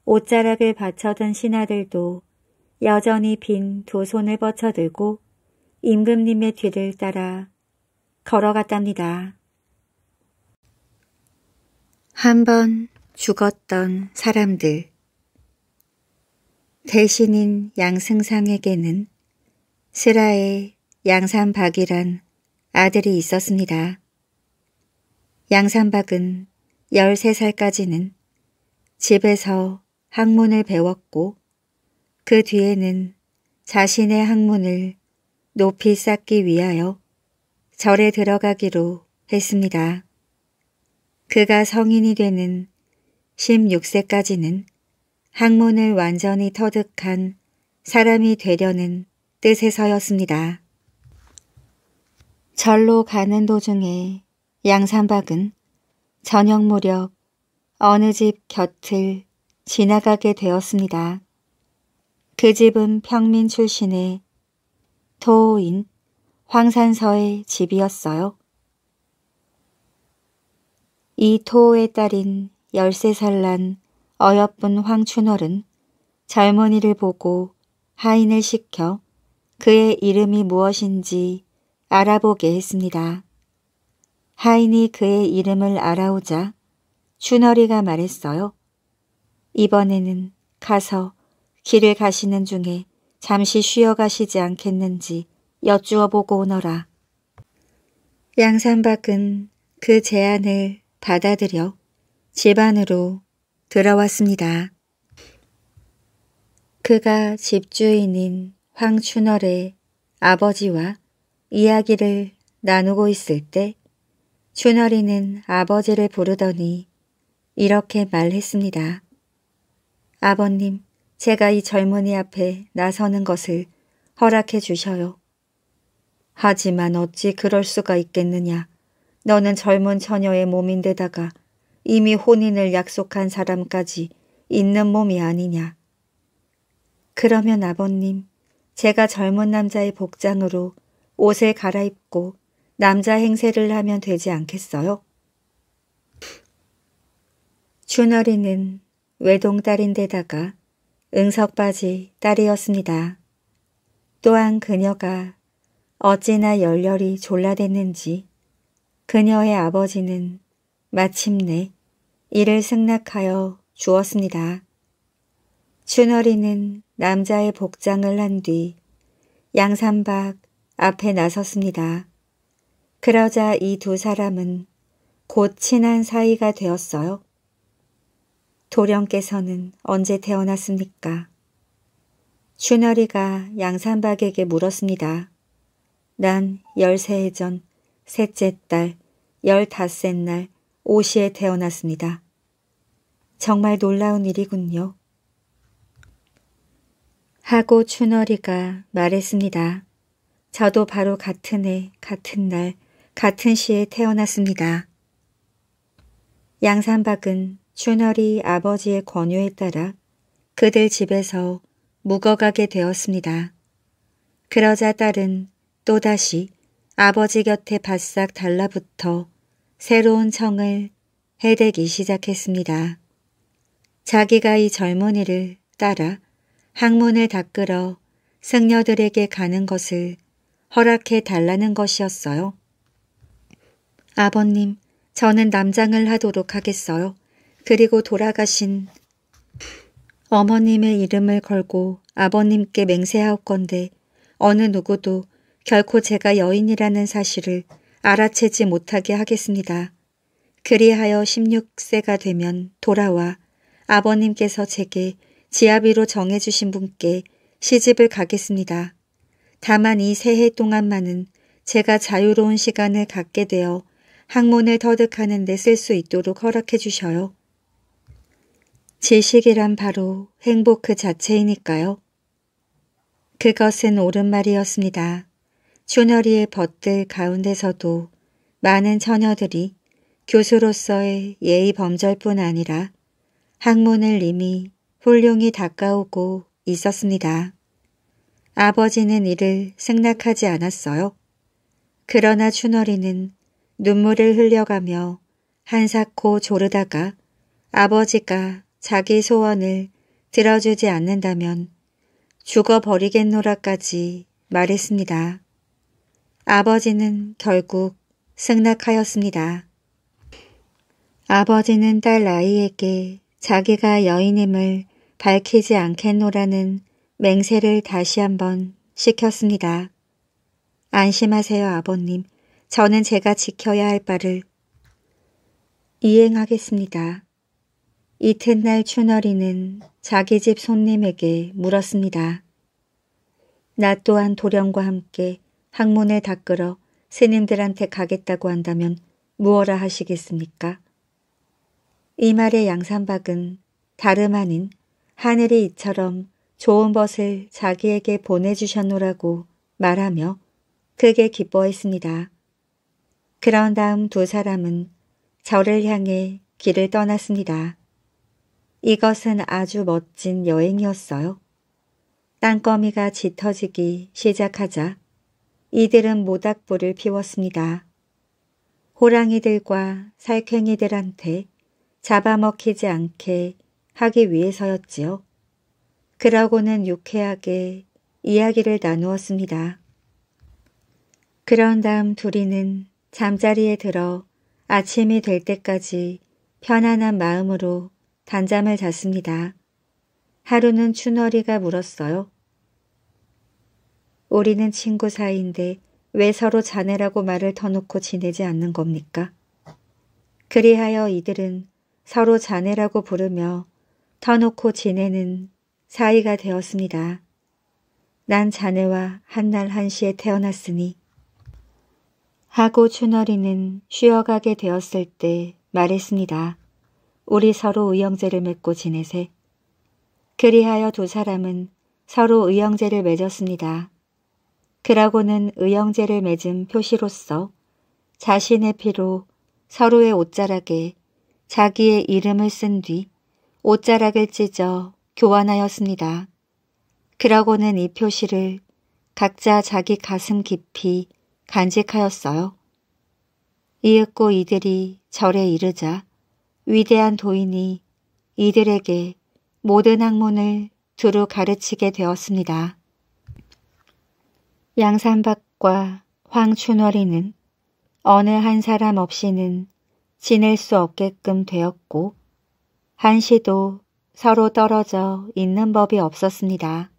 옷자락을 받쳐든 신하들도 여전히 빈 두 손을 뻗쳐들고 임금님의 뒤를 따라 걸어갔답니다. 한 번, 죽었던 사람들 대신인 양승상에게는 슬하의 양산박이란 아들이 있었습니다. 양산박은 13살까지는 집에서 학문을 배웠고 그 뒤에는 자신의 학문을 높이 쌓기 위하여 절에 들어가기로 했습니다. 그가 성인이 되는 16세까지는 학문을 완전히 터득한 사람이 되려는 뜻에서였습니다. 절로 가는 도중에 양산박은 저녁 무렵 어느 집 곁을 지나가게 되었습니다. 그 집은 평민 출신의 토인 황산서의 집이었어요. 이 토의 호 딸인 열세 살 난 어여쁜 황춘월은 젊은이를 보고 하인을 시켜 그의 이름이 무엇인지 알아보게 했습니다. 하인이 그의 이름을 알아오자 춘월이가 말했어요. 이번에는 가서 길을 가시는 중에 잠시 쉬어 가시지 않겠는지 여쭈어 보고 오너라. 양산박은 그 제안을 받아들여 집안으로 들어왔습니다. 그가 집주인인 황춘월의 아버지와 이야기를 나누고 있을 때 춘월이는 아버지를 부르더니 이렇게 말했습니다. 아버님, 제가 이 젊은이 앞에 나서는 것을 허락해 주셔요. 하지만 어찌 그럴 수가 있겠느냐. 너는 젊은 처녀의 몸인데다가 이미 혼인을 약속한 사람까지 있는 몸이 아니냐. 그러면 아버님, 제가 젊은 남자의 복장으로 옷을 갈아입고 남자 행세를 하면 되지 않겠어요? 준열리는 외동딸인데다가 응석바지 딸이었습니다. 또한 그녀가 어찌나 열렬히 졸라댔는지 그녀의 아버지는 마침내 이를 승낙하여 주었습니다. 춘월리는 남자의 복장을 한 뒤 양산박 앞에 나섰습니다. 그러자 이 두 사람은 곧 친한 사이가 되었어요. 도령께서는 언제 태어났습니까? 춘월리가 양산박에게 물었습니다. 난 열세 해전 셋째 딸 열다섯 날 오시에 태어났습니다. 정말 놀라운 일이군요. 하고 춘월리가 말했습니다. 저도 바로 같은 해, 같은 날, 같은 시에 태어났습니다. 양산박은 춘월리 아버지의 권유에 따라 그들 집에서 묵어가게 되었습니다. 그러자 딸은 또다시 아버지 곁에 바싹 달라붙어 새로운 청을 해대기 시작했습니다. 자기가 이 젊은이를 따라 학문을 닦으러 승려들에게 가는 것을 허락해 달라는 것이었어요. 아버님, 저는 남장을 하도록 하겠어요. 그리고 돌아가신 어머님의 이름을 걸고 아버님께 맹세하옵건데 어느 누구도 결코 제가 여인이라는 사실을 알아채지 못하게 하겠습니다. 그리하여 16세가 되면 돌아와 아버님께서 제게 지아비로 정해주신 분께 시집을 가겠습니다. 다만 이 새해 동안만은 제가 자유로운 시간을 갖게 되어 학문을 터득하는 데 쓸 수 있도록 허락해 주셔요. 지식이란 바로 행복 그 자체이니까요. 그것은 옳은 말이었습니다. 쇼너리의 벗들 가운데서도 많은 처녀들이 교수로서의 예의 범절뿐 아니라 학문을 이미 훌륭히 닦아오고 있었습니다. 아버지는 이를 승낙하지 않았어요. 그러나 추너리는 눈물을 흘려가며 한사코 조르다가 아버지가 자기 소원을 들어주지 않는다면 죽어버리겠노라까지 말했습니다. 아버지는 결국 승낙하였습니다. 아버지는 딸 라이에게 자기가 여인임을 밝히지 않겠노라는 맹세를 다시 한번 시켰습니다. 안심하세요 아버님. 저는 제가 지켜야 할 바를 이행하겠습니다. 이튿날 춘월이는 자기 집 손님에게 물었습니다. 나 또한 도령과 함께 학문에 닦으러 스님들한테 가겠다고 한다면 무어라 하시겠습니까? 이말의 양산박은 다름 아닌 하늘이 이처럼 좋은 벗을 자기에게 보내주셨노라고 말하며 크게 기뻐했습니다. 그런 다음 두 사람은 절을 향해 길을 떠났습니다. 이것은 아주 멋진 여행이었어요. 땅거미가 짙어지기 시작하자 이들은 모닥불을 피웠습니다. 호랑이들과 살쾡이들한테 잡아먹히지 않게 하기 위해서였지요. 그러고는 유쾌하게 이야기를 나누었습니다. 그런 다음 둘이는 잠자리에 들어 아침이 될 때까지 편안한 마음으로 단잠을 잤습니다. 하루는 춘월이가 물었어요. 우리는 친구 사이인데 왜 서로 자네라고 말을 터놓고 지내지 않는 겁니까? 그리하여 이들은 서로 자네라고 부르며 터놓고 지내는 사이가 되었습니다. 난 자네와 한날 한시에 태어났으니 하고 추너리는 쉬어가게 되었을 때 말했습니다. 우리 서로 의형제를 맺고 지내세. 그리하여 두 사람은 서로 의형제를 맺었습니다. 그라고는 의형제를 맺은 표시로서 자신의 피로 서로의 옷자락에 자기의 이름을 쓴 뒤 옷자락을 찢어 교환하였습니다. 그라고는 이 표시를 각자 자기 가슴 깊이 간직하였어요. 이윽고 이들이 절에 이르자 위대한 도인이 이들에게 모든 학문을 두루 가르치게 되었습니다. 양산박과 황춘월이는 어느 한 사람 없이는 지낼 수 없게끔 되었고 한시도 서로 떨어져 있는 법이 없었습니다.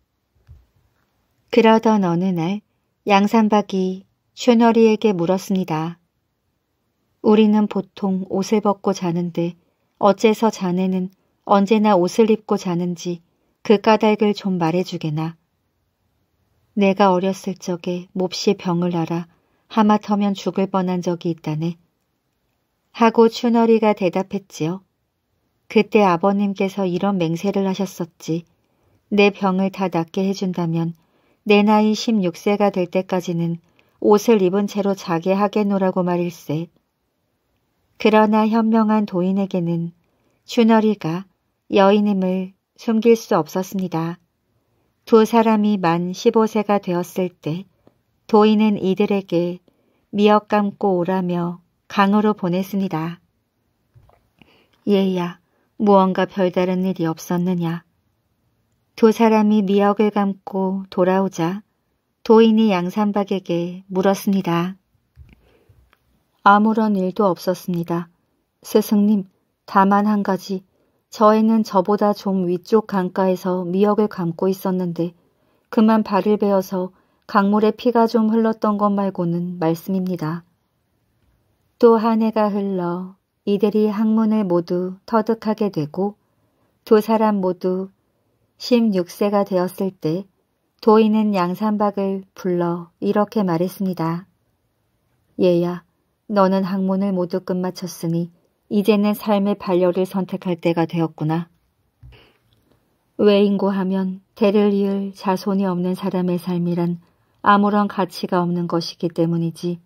그러던 어느 날 양산박이 춘월이에게 물었습니다. 우리는 보통 옷을 벗고 자는데 어째서 자네는 언제나 옷을 입고 자는지 그 까닭을 좀 말해주게나. 내가 어렸을 적에 몹시 병을 앓아 하마터면 죽을 뻔한 적이 있다네. 하고 춘너리가 대답했지요. 그때 아버님께서 이런 맹세를 하셨었지. 내 병을 다 낫게 해준다면 내 나이 16세가 될 때까지는 옷을 입은 채로 자게 하겠노라고 말일세. 그러나 현명한 도인에게는 춘너리가 여인임을 숨길 수 없었습니다. 두 사람이 만 15세가 되었을 때 도인은 이들에게 미역 감고 오라며 강으로 보냈습니다. 예야 무언가 별다른 일이 없었느냐. 두 사람이 미역을 감고 돌아오자 도인이 양산박에게 물었습니다. 아무런 일도 없었습니다. 스승님, 다만 한 가지 저에는 저보다 좀 위쪽 강가에서 미역을 감고 있었는데 그만 발을 베어서 강물에 피가 좀 흘렀던 것 말고는 말씀입니다. 또 한 해가 흘러 이들이 학문을 모두 터득하게 되고 두 사람 모두 16세가 되었을 때 도인은 양산박을 불러 이렇게 말했습니다. 얘야, 너는 학문을 모두 끝마쳤으니 이제는 삶의 반려를 선택할 때가 되었구나. 외인고 하면 대를 이을 자손이 없는 사람의 삶이란 아무런 가치가 없는 것이기 때문이지.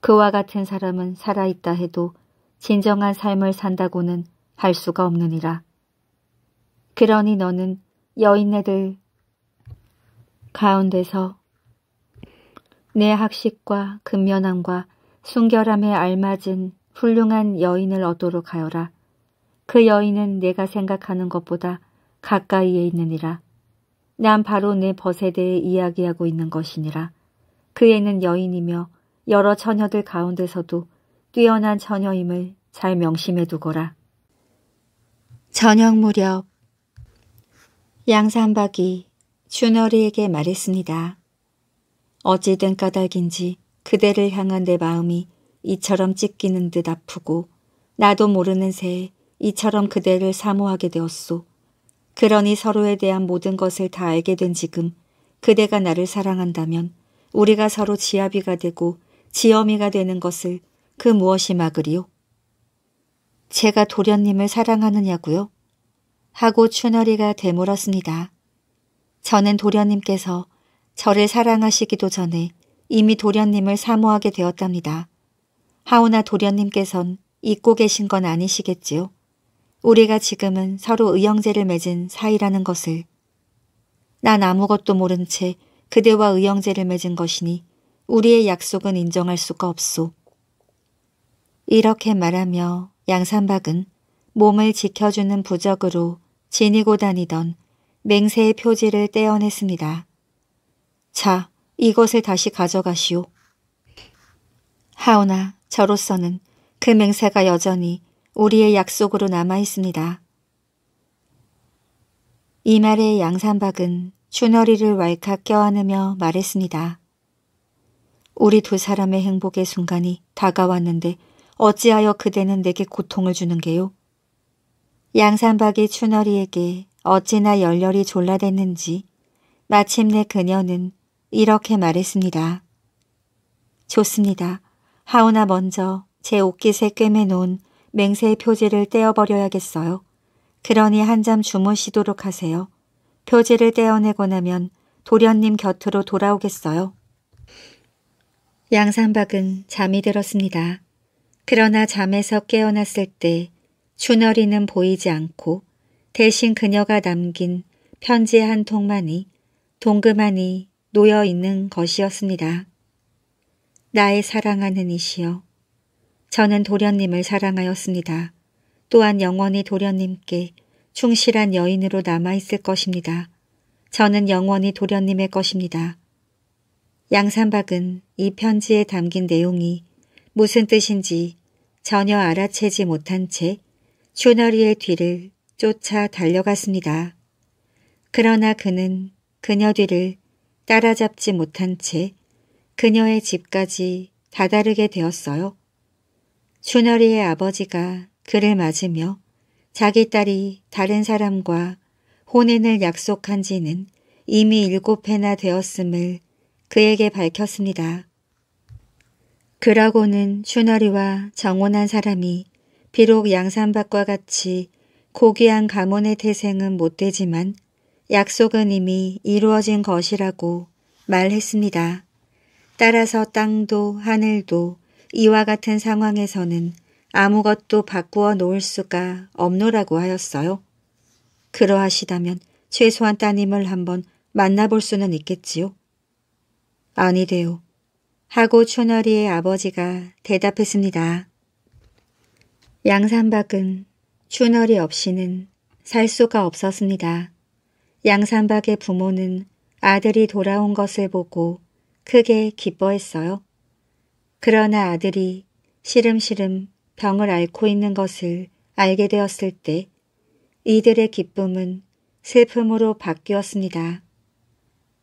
그와 같은 사람은 살아있다 해도 진정한 삶을 산다고는 할 수가 없느니라. 그러니 너는 여인네들 가운데서 내 학식과 근면함과 순결함에 알맞은 훌륭한 여인을 얻도록 하여라. 그 여인은 내가 생각하는 것보다 가까이에 있느니라. 난 바로 내 벗에 대해 이야기하고 있는 것이니라. 그 애는 여인이며 여러 처녀들 가운데서도 뛰어난 처녀임을 잘 명심해 두거라. 저녁 무렵 양산박이 준어리에게 말했습니다. 어찌된 까닭인지 그대를 향한 내 마음이 이처럼 찢기는 듯 아프고 나도 모르는 새에 이처럼 그대를 사모하게 되었소. 그러니 서로에 대한 모든 것을 다 알게 된 지금 그대가 나를 사랑한다면 우리가 서로 지아비가 되고 지어미가 되는 것을 그 무엇이 막으리요? 제가 도련님을 사랑하느냐고요? 하고 추너리가 되물었습니다. 저는 도련님께서 저를 사랑하시기도 전에 이미 도련님을 사모하게 되었답니다. 하오나 도련님께선 잊고 계신 건 아니시겠지요. 우리가 지금은 서로 의형제를 맺은 사이라는 것을. 난 아무것도 모른 채 그대와 의형제를 맺은 것이니 우리의 약속은 인정할 수가 없소. 이렇게 말하며 양산박은 몸을 지켜주는 부적으로 지니고 다니던 맹세의 표지를 떼어냈습니다. 자, 이것을 다시 가져가시오. 하오나, 저로서는 그 맹세가 여전히 우리의 약속으로 남아있습니다. 이 말에 양산박은 준어리를 왈칵 껴안으며 말했습니다. 우리 두 사람의 행복의 순간이 다가왔는데 어찌하여 그대는 내게 고통을 주는 게요? 양산박이 춘어리에게 어찌나 열렬히 졸라댔는지 마침내 그녀는 이렇게 말했습니다. 좋습니다. 하오나 먼저 제 옷깃에 꿰매놓은 맹세의 표지를 떼어버려야겠어요. 그러니 한 잠 주무시도록 하세요. 표지를 떼어내고 나면 도련님 곁으로 돌아오겠어요. 양산박은 잠이 들었습니다. 그러나 잠에서 깨어났을 때 준어리는 보이지 않고 대신 그녀가 남긴 편지 한 통만이 동그만이 놓여있는 것이었습니다. 나의 사랑하는 이시여. 저는 도련님을 사랑하였습니다. 또한 영원히 도련님께 충실한 여인으로 남아있을 것입니다. 저는 영원히 도련님의 것입니다. 양산박은 이 편지에 담긴 내용이 무슨 뜻인지 전혀 알아채지 못한 채 슈너리의 뒤를 쫓아 달려갔습니다. 그러나 그는 그녀 뒤를 따라잡지 못한 채 그녀의 집까지 다다르게 되었어요. 순열리의 아버지가 그를 맞으며 자기 딸이 다른 사람과 혼인을 약속한 지는 이미 일곱 해나 되었음을 그에게 밝혔습니다. 그러고는 슈너리와 정혼한 사람이 비록 양산박과 같이 고귀한 가문의 태생은 못되지만 약속은 이미 이루어진 것이라고 말했습니다. 따라서 땅도 하늘도 이와 같은 상황에서는 아무것도 바꾸어 놓을 수가 없노라고 하였어요. 그러하시다면 최소한 따님을 한번 만나볼 수는 있겠지요. 아니돼요. 하고 초나리의 아버지가 대답했습니다. 양산박은 추너리 없이는 살 수가 없었습니다. 양산박의 부모는 아들이 돌아온 것을 보고 크게 기뻐했어요. 그러나 아들이 시름시름 병을 앓고 있는 것을 알게 되었을 때 이들의 기쁨은 슬픔으로 바뀌었습니다.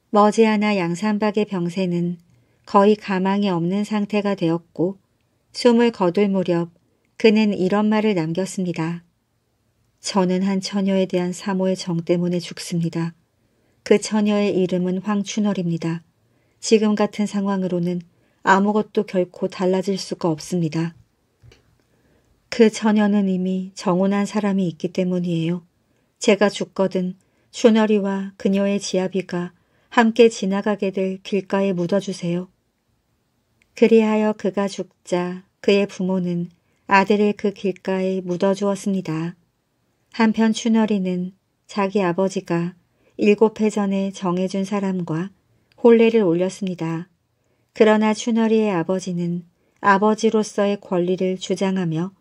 머지않아 양산박의 병세는 거의 가망이 없는 상태가 되었고 숨을 거둘 무렵 그는 이런 말을 남겼습니다. 저는 한 처녀에 대한 사모의 정 때문에 죽습니다. 그 처녀의 이름은 황춘월입니다. 지금 같은 상황으로는 아무것도 결코 달라질 수가 없습니다. 그 처녀는 이미 정혼한 사람이 있기 때문이에요. 제가 죽거든 슈너리와 그녀의 지아비가 함께 지나가게 될 길가에 묻어주세요. 그리하여 그가 죽자 그의 부모는 아들을 그 길가에 묻어주었습니다. 한편 슈너리는 자기 아버지가 일곱 해 전에 정해준 사람과 혼례를 올렸습니다. 그러나 추너리의 아버지는 아버지로서의 권리를 주장하며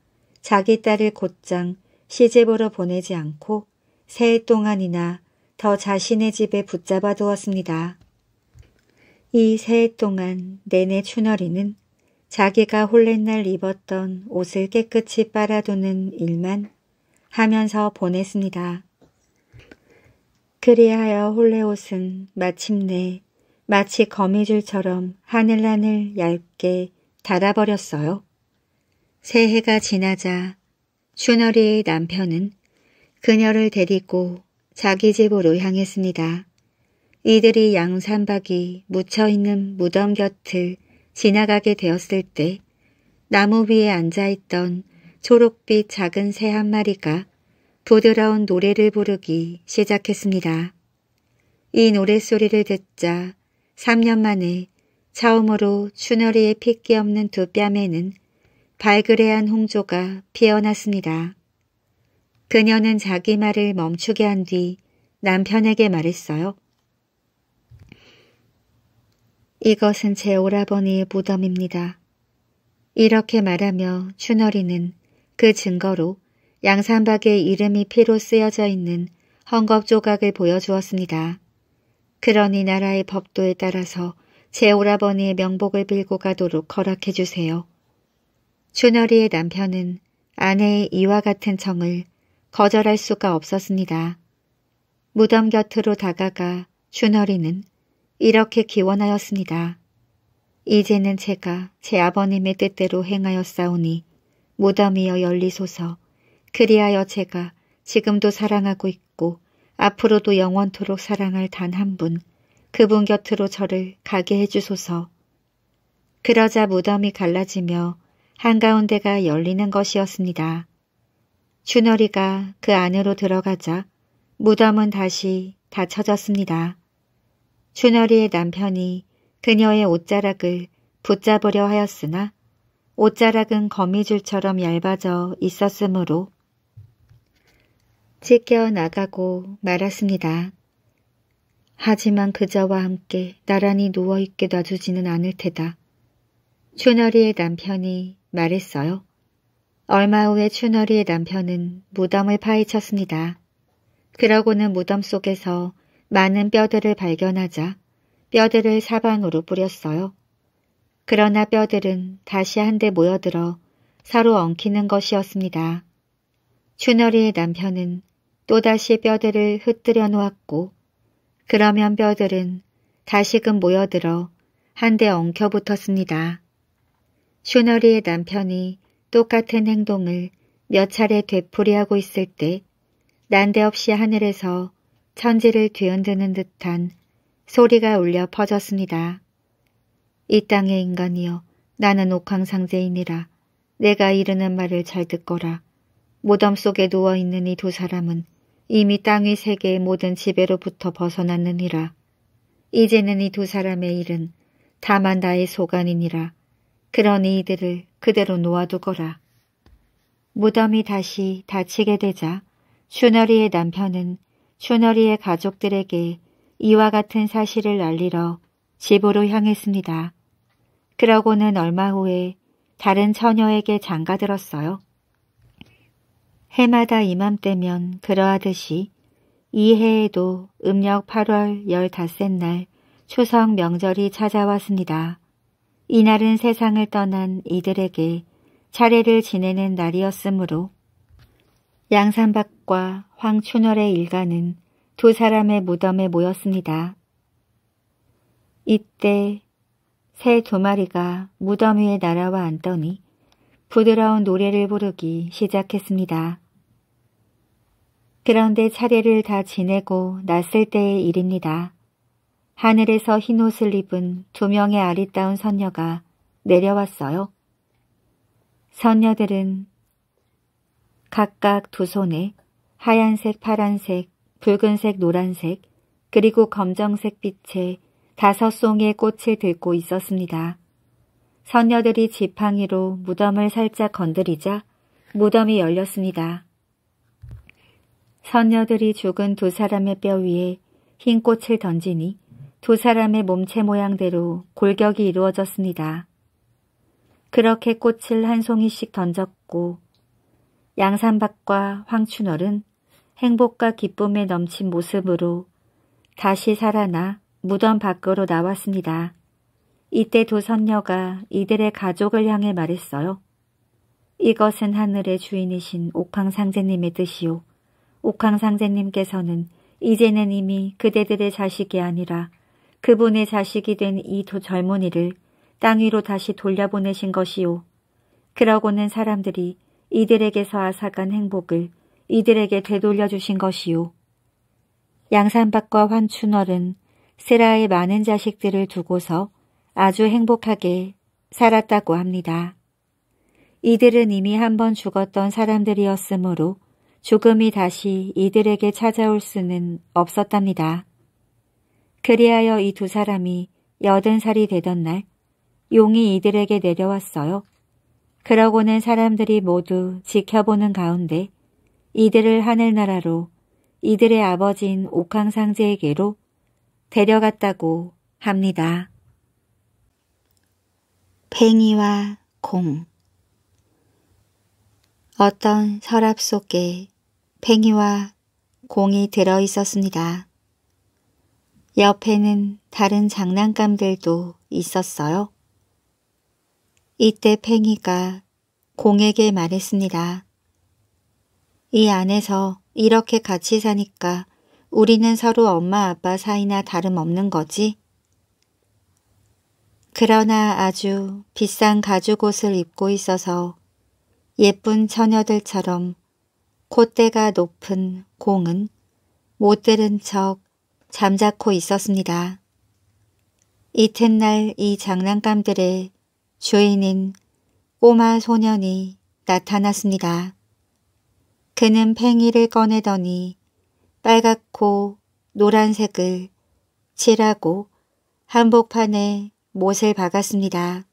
자기 딸을 곧장 시집으로 보내지 않고 세해 동안이나 더 자신의 집에 붙잡아 두었습니다. 이 세해 동안 내내 추너리는 자기가 홀렛날 입었던 옷을 깨끗이 빨아두는 일만 하면서 보냈습니다. 그리하여 홀레옷은 마침내 마치 거미줄처럼 하늘하늘 얇게 달아버렸어요. 새해가 지나자 춘너리의 남편은 그녀를 데리고 자기 집으로 향했습니다. 이들이 양산박이 묻혀있는 무덤 곁을 지나가게 되었을 때 나무 위에 앉아있던 초록빛 작은 새 한 마리가 부드러운 노래를 부르기 시작했습니다. 이 노랫소리를 듣자 3년 만에 처음으로 춘어리의 핏기 없는 두 뺨에는 발그레한 홍조가 피어났습니다. 그녀는 자기 말을 멈추게 한 뒤 남편에게 말했어요. 이것은 제 오라버니의 무덤입니다. 이렇게 말하며 춘어리는 그 증거로 양산박의 이름이 피로 쓰여져 있는 헝겊 조각을 보여주었습니다. 그러니 나라의 법도에 따라서 제 오라버니의 명복을 빌고 가도록 허락해 주세요. 준어리의 남편은 아내의 이와 같은 청을 거절할 수가 없었습니다. 무덤 곁으로 다가가 준어리는 이렇게 기원하였습니다. 이제는 제가 제 아버님의 뜻대로 행하였사오니 무덤이여 열리소서 그리하여 제가 지금도 사랑하고 있고 앞으로도 영원토록 사랑할 단 한 분, 그분 곁으로 저를 가게 해주소서. 그러자 무덤이 갈라지며 한가운데가 열리는 것이었습니다. 주너리가그 안으로 들어가자 무덤은 다시 닫혀졌습니다. 주너리의 남편이 그녀의 옷자락을 붙잡으려 하였으나 옷자락은 거미줄처럼 얇아져 있었으므로 찢겨나가고 말았습니다. 하지만 그자와 함께 나란히 누워있게 놔두지는 않을 테다. 춘어리의 남편이 말했어요. 얼마 후에 춘어리의 남편은 무덤을 파헤쳤습니다. 그러고는 무덤 속에서 많은 뼈들을 발견하자 뼈들을 사방으로 뿌렸어요. 그러나 뼈들은 다시 한데 모여들어 서로 엉키는 것이었습니다. 춘어리의 남편은 또다시 뼈들을 흩뜨려 놓았고 그러면 뼈들은 다시금 모여들어 한데 엉켜붙었습니다. 슈너리의 남편이 똑같은 행동을 몇 차례 되풀이하고 있을 때 난데없이 하늘에서 천지를 뒤흔드는 듯한 소리가 울려 퍼졌습니다. 이 땅의 인간이여 나는 옥황상제이니라 내가 이르는 말을 잘 듣거라. 무덤 속에 누워있는 이 두 사람은 이미 땅의 세계의 모든 지배로부터 벗어났느니라. 이제는 이 두 사람의 일은 다만 나의 소관이니라. 그러니 이들을 그대로 놓아두거라. 무덤이 다시 닫히게 되자 슈너리의 남편은 슈너리의 가족들에게 이와 같은 사실을 알리러 집으로 향했습니다. 그러고는 얼마 후에 다른 처녀에게 장가들었어요. 해마다 이맘때면 그러하듯이 이 해에도 음력 8월 15셋 날 추석 명절이 찾아왔습니다. 이날은 세상을 떠난 이들에게 차례를 지내는 날이었으므로 양산박과 황춘월의 일가는 두 사람의 무덤에 모였습니다. 이때 새 두 마리가 무덤 위에 날아와 앉더니 부드러운 노래를 부르기 시작했습니다. 그런데 차례를 다 지내고 났을 때의 일입니다. 하늘에서 흰옷을 입은 두 명의 아리따운 선녀가 내려왔어요. 선녀들은 각각 두 손에 하얀색, 파란색, 붉은색, 노란색, 그리고 검정색 빛의 다섯 송의 꽃을 들고 있었습니다. 선녀들이 지팡이로 무덤을 살짝 건드리자 무덤이 열렸습니다. 선녀들이 죽은 두 사람의 뼈 위에 흰 꽃을 던지니 두 사람의 몸체 모양대로 골격이 이루어졌습니다. 그렇게 꽃을 한 송이씩 던졌고 양산박과 황춘월은 행복과 기쁨에 넘친 모습으로 다시 살아나 무덤 밖으로 나왔습니다. 이때 두 선녀가 이들의 가족을 향해 말했어요. 이것은 하늘의 주인이신 옥황상제님의 뜻이요. 옥황상제님께서는 이제는 이미 그대들의 자식이 아니라 그분의 자식이 된 이 두 젊은이를 땅 위로 다시 돌려보내신 것이요. 그러고는 사람들이 이들에게서 앗아한 행복을 이들에게 되돌려주신 것이요. 양산박과 환춘월은 세라의 많은 자식들을 두고서 아주 행복하게 살았다고 합니다. 이들은 이미 한번 죽었던 사람들이었으므로 조금이 다시 이들에게 찾아올 수는 없었답니다. 그리하여 이 두 사람이 여든 살이 되던 날 용이 이들에게 내려왔어요. 그러고는 사람들이 모두 지켜보는 가운데 이들을 하늘나라로 이들의 아버지인 옥황상제에게로 데려갔다고 합니다. 팽이와 공 어떤 서랍 속에 팽이와 공이 들어 있었습니다. 옆에는 다른 장난감들도 있었어요. 이때 팽이가 공에게 말했습니다. 이 안에서 이렇게 같이 사니까 우리는 서로 엄마 아빠 사이나 다름없는 거지? 그러나 아주 비싼 가죽옷을 입고 있어서 예쁜 처녀들처럼 콧대가 높은 공은 못 들은 척 잠자코 있었습니다. 이튿날 이 장난감들의 주인인 꼬마 소년이 나타났습니다. 그는 팽이를 꺼내더니 빨갛고 노란색을 칠하고 한복판에 못을 박았습니다.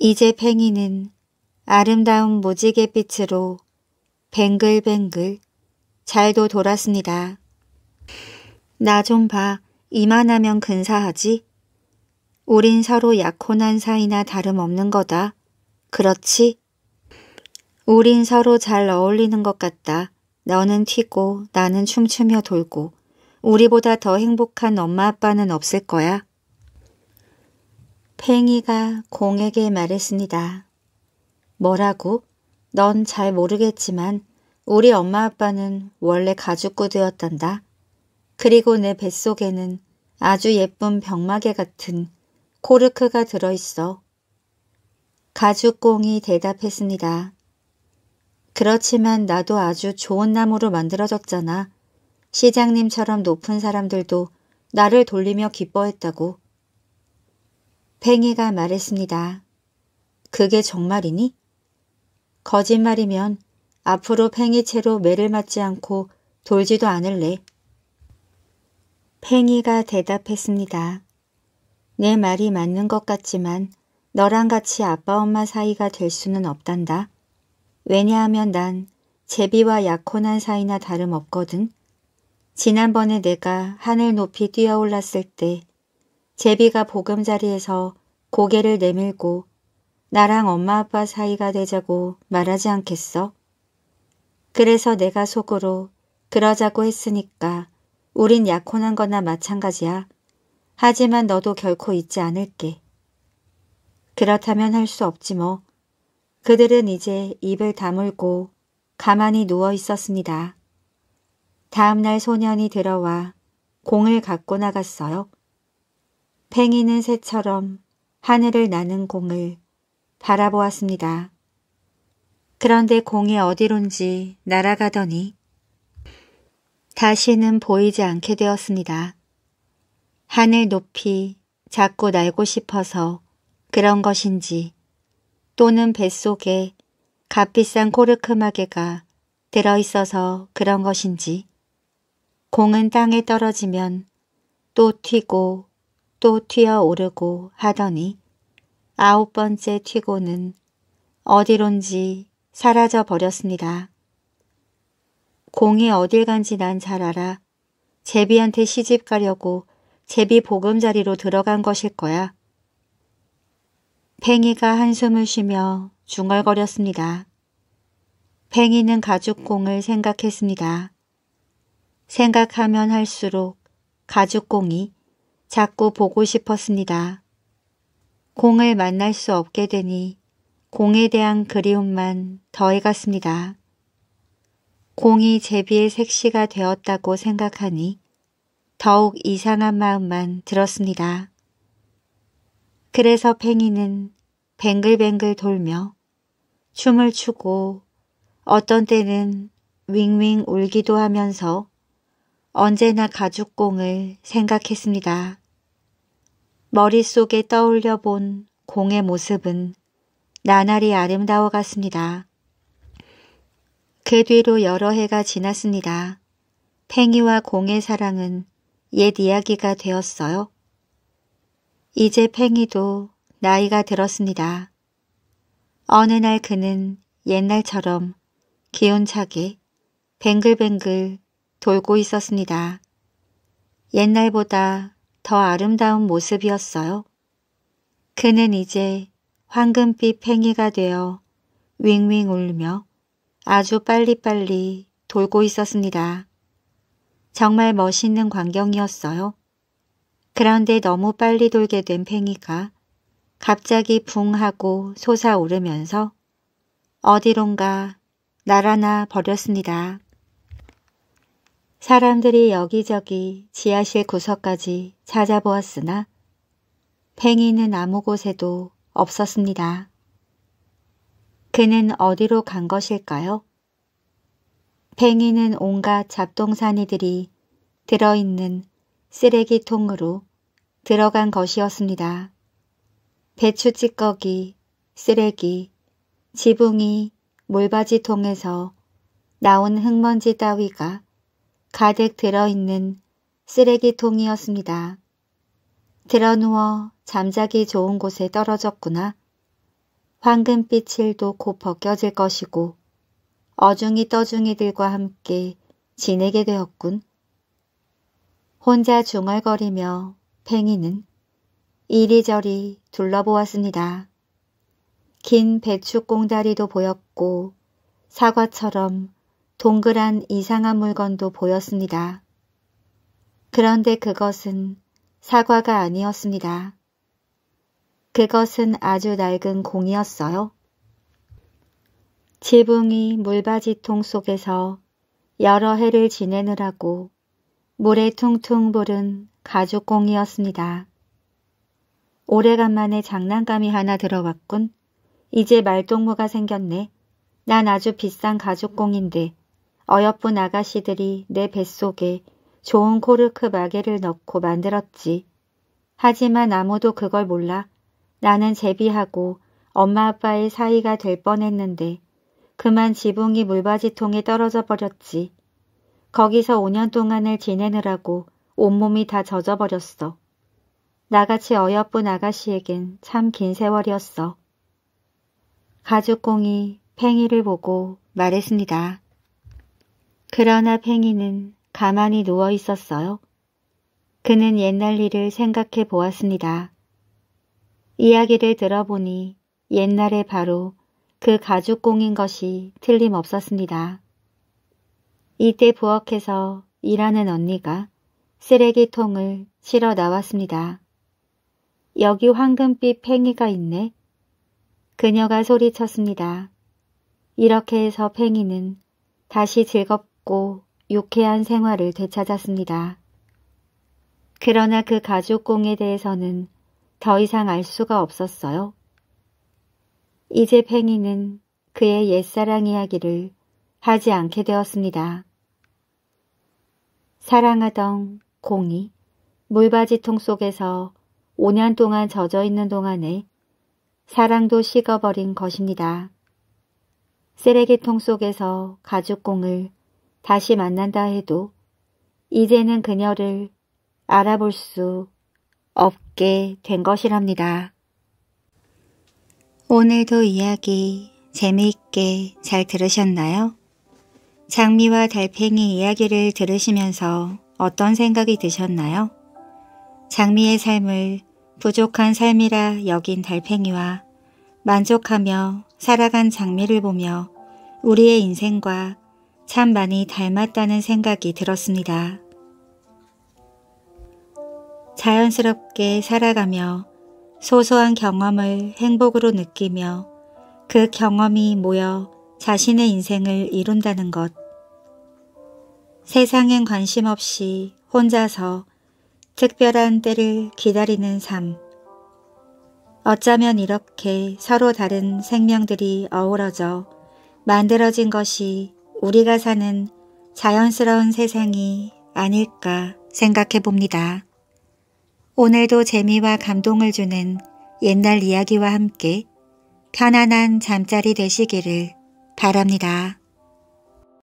이제 팽이는 아름다운 무지갯빛으로 뱅글뱅글 잘도 돌았습니다. 나 좀 봐. 이만하면 근사하지? 우린 서로 약혼한 사이나 다름없는 거다. 그렇지? 우린 서로 잘 어울리는 것 같다. 너는 튀고 나는 춤추며 돌고 우리보다 더 행복한 엄마 아빠는 없을 거야. 팽이가 공에게 말했습니다. 뭐라고? 넌잘 모르겠지만 우리 엄마 아빠는 원래 가죽구두였단다. 그리고 내 뱃속에는 아주 예쁜 병마개 같은 코르크가 들어있어. 가죽공이 대답했습니다. 그렇지만 나도 아주 좋은 나무로 만들어졌잖아. 시장님처럼 높은 사람들도 나를 돌리며 기뻐했다고. 팽이가 말했습니다. 그게 정말이니? 거짓말이면 앞으로 팽이채로 매를 맞지 않고 돌지도 않을래. 팽이가 대답했습니다. 내 말이 맞는 것 같지만 너랑 같이 아빠 엄마 사이가 될 수는 없단다. 왜냐하면 난 제비와 약혼한 사이나 다름없거든. 지난번에 내가 하늘 높이 뛰어올랐을 때 제비가 보금자리에서 고개를 내밀고 나랑 엄마 아빠 사이가 되자고 말하지 않겠어? 그래서 내가 속으로 그러자고 했으니까 우린 약혼한 거나 마찬가지야. 하지만 너도 결코 잊지 않을게. 그렇다면 할 수 없지 뭐. 그들은 이제 입을 다물고 가만히 누워 있었습니다. 다음날 소년이 들어와 공을 갖고 나갔어요. 팽이는 새처럼 하늘을 나는 공을 바라보았습니다. 그런데 공이 어디론지 날아가더니 다시는 보이지 않게 되었습니다. 하늘 높이 자꾸 날고 싶어서 그런 것인지 또는 뱃속에 값비싼 코르크마개가 들어있어서 그런 것인지 공은 땅에 떨어지면 또 튀고 또 튀어오르고 하더니 아홉 번째 튀고는 어디론지 사라져 버렸습니다. 공이 어딜 간지 난 잘 알아. 제비한테 시집 가려고 제비 보금자리로 들어간 것일 거야. 팽이가 한숨을 쉬며 중얼거렸습니다. 팽이는 가죽공을 생각했습니다. 생각하면 할수록 가죽공이 자꾸 보고 싶었습니다. 공을 만날 수 없게 되니 공에 대한 그리움만 더해갔습니다. 공이 제비의 색시가 되었다고 생각하니 더욱 이상한 마음만 들었습니다. 그래서 팽이는 뱅글뱅글 돌며 춤을 추고 어떤 때는 윙윙 울기도 하면서 언제나 가죽공을 생각했습니다. 머릿속에 떠올려 본 공의 모습은 나날이 아름다워갔습니다. 그 뒤로 여러 해가 지났습니다. 팽이와 공의 사랑은 옛 이야기가 되었어요. 이제 팽이도 나이가 들었습니다. 어느 날 그는 옛날처럼 기운차게 뱅글뱅글 돌고 있었습니다. 옛날보다 더 아름다운 모습이었어요. 그는 이제 황금빛 팽이가 되어 윙윙 울며 아주 빨리빨리 돌고 있었습니다. 정말 멋있는 광경이었어요. 그런데 너무 빨리 돌게 된 팽이가 갑자기 붕 하고 솟아오르면서 어디론가 날아나 버렸습니다. 사람들이 여기저기 지하실 구석까지 찾아보았으나 팽이는 아무 곳에도 없었습니다. 그는 어디로 간 것일까요? 팽이는 온갖 잡동사니들이 들어있는 쓰레기통으로 들어간 것이었습니다. 배추 찌꺼기, 쓰레기, 지붕이 물바지통에서 나온 흙먼지 따위가 가득 들어있는 쓰레기통이었습니다. 드러누워 잠자기 좋은 곳에 떨어졌구나. 황금빛을도 곧 벗겨질 것이고 어중이 떠중이들과 함께 지내게 되었군. 혼자 중얼거리며 팽이는 이리저리 둘러보았습니다. 긴 배추 꽁다리도 보였고 사과처럼 동그란 이상한 물건도 보였습니다. 그런데 그것은 사과가 아니었습니다. 그것은 아주 낡은 공이었어요. 지붕이 물바지통 속에서 여러 해를 지내느라고 물에 퉁퉁 부른 가죽공이었습니다. 오래간만에 장난감이 하나 들어왔군. 이제 말동무가 생겼네. 난 아주 비싼 가죽공인데 어여쁜 아가씨들이 내 뱃속에 좋은 코르크 마개를 넣고 만들었지. 하지만 아무도 그걸 몰라. 나는 제비하고 엄마 아빠의 사이가 될 뻔했는데 그만 지붕이 물바지통에 떨어져 버렸지. 거기서 5년 동안을 지내느라고 온몸이 다 젖어버렸어. 나같이 어여쁜 아가씨에겐 참 긴 세월이었어. 가죽공이 팽이를 보고 말했습니다. 그러나 팽이는 가만히 누워 있었어요. 그는 옛날 일을 생각해 보았습니다. 이야기를 들어보니 옛날에 바로 그 가죽공인 것이 틀림없었습니다. 이때 부엌에서 일하는 언니가 쓰레기통을 실어 나왔습니다. 여기 황금빛 팽이가 있네. 그녀가 소리쳤습니다. 이렇게 해서 팽이는 다시 즐겁게 없고 유쾌한 생활을 되찾았습니다. 그러나 그 가죽공에 대해서는 더 이상 알 수가 없었어요. 이제 팽이는 그의 옛사랑 이야기를 하지 않게 되었습니다. 사랑하던 공이 물바지통 속에서 5년 동안 젖어있는 동안에 사랑도 식어버린 것입니다. 쓰레기통 속에서 가죽공을 다시 만난다 해도 이제는 그녀를 알아볼 수 없게 된 것이랍니다. 오늘도 이야기 재미있게 잘 들으셨나요? 장미와 달팽이 이야기를 들으시면서 어떤 생각이 드셨나요? 장미의 삶을 부족한 삶이라 여긴 달팽이와 만족하며 살아간 장미를 보며 우리의 인생과 참 많이 닮았다는 생각이 들었습니다. 자연스럽게 살아가며 소소한 경험을 행복으로 느끼며 그 경험이 모여 자신의 인생을 이룬다는 것. 세상엔 관심 없이 혼자서 특별한 때를 기다리는 삶. 어쩌면 이렇게 서로 다른 생명들이 어우러져 만들어진 것이 우리가 사는 자연스러운 세상이 아닐까 생각해 봅니다. 오늘도 재미와 감동을 주는 옛날 이야기와 함께 편안한 잠자리 되시기를 바랍니다.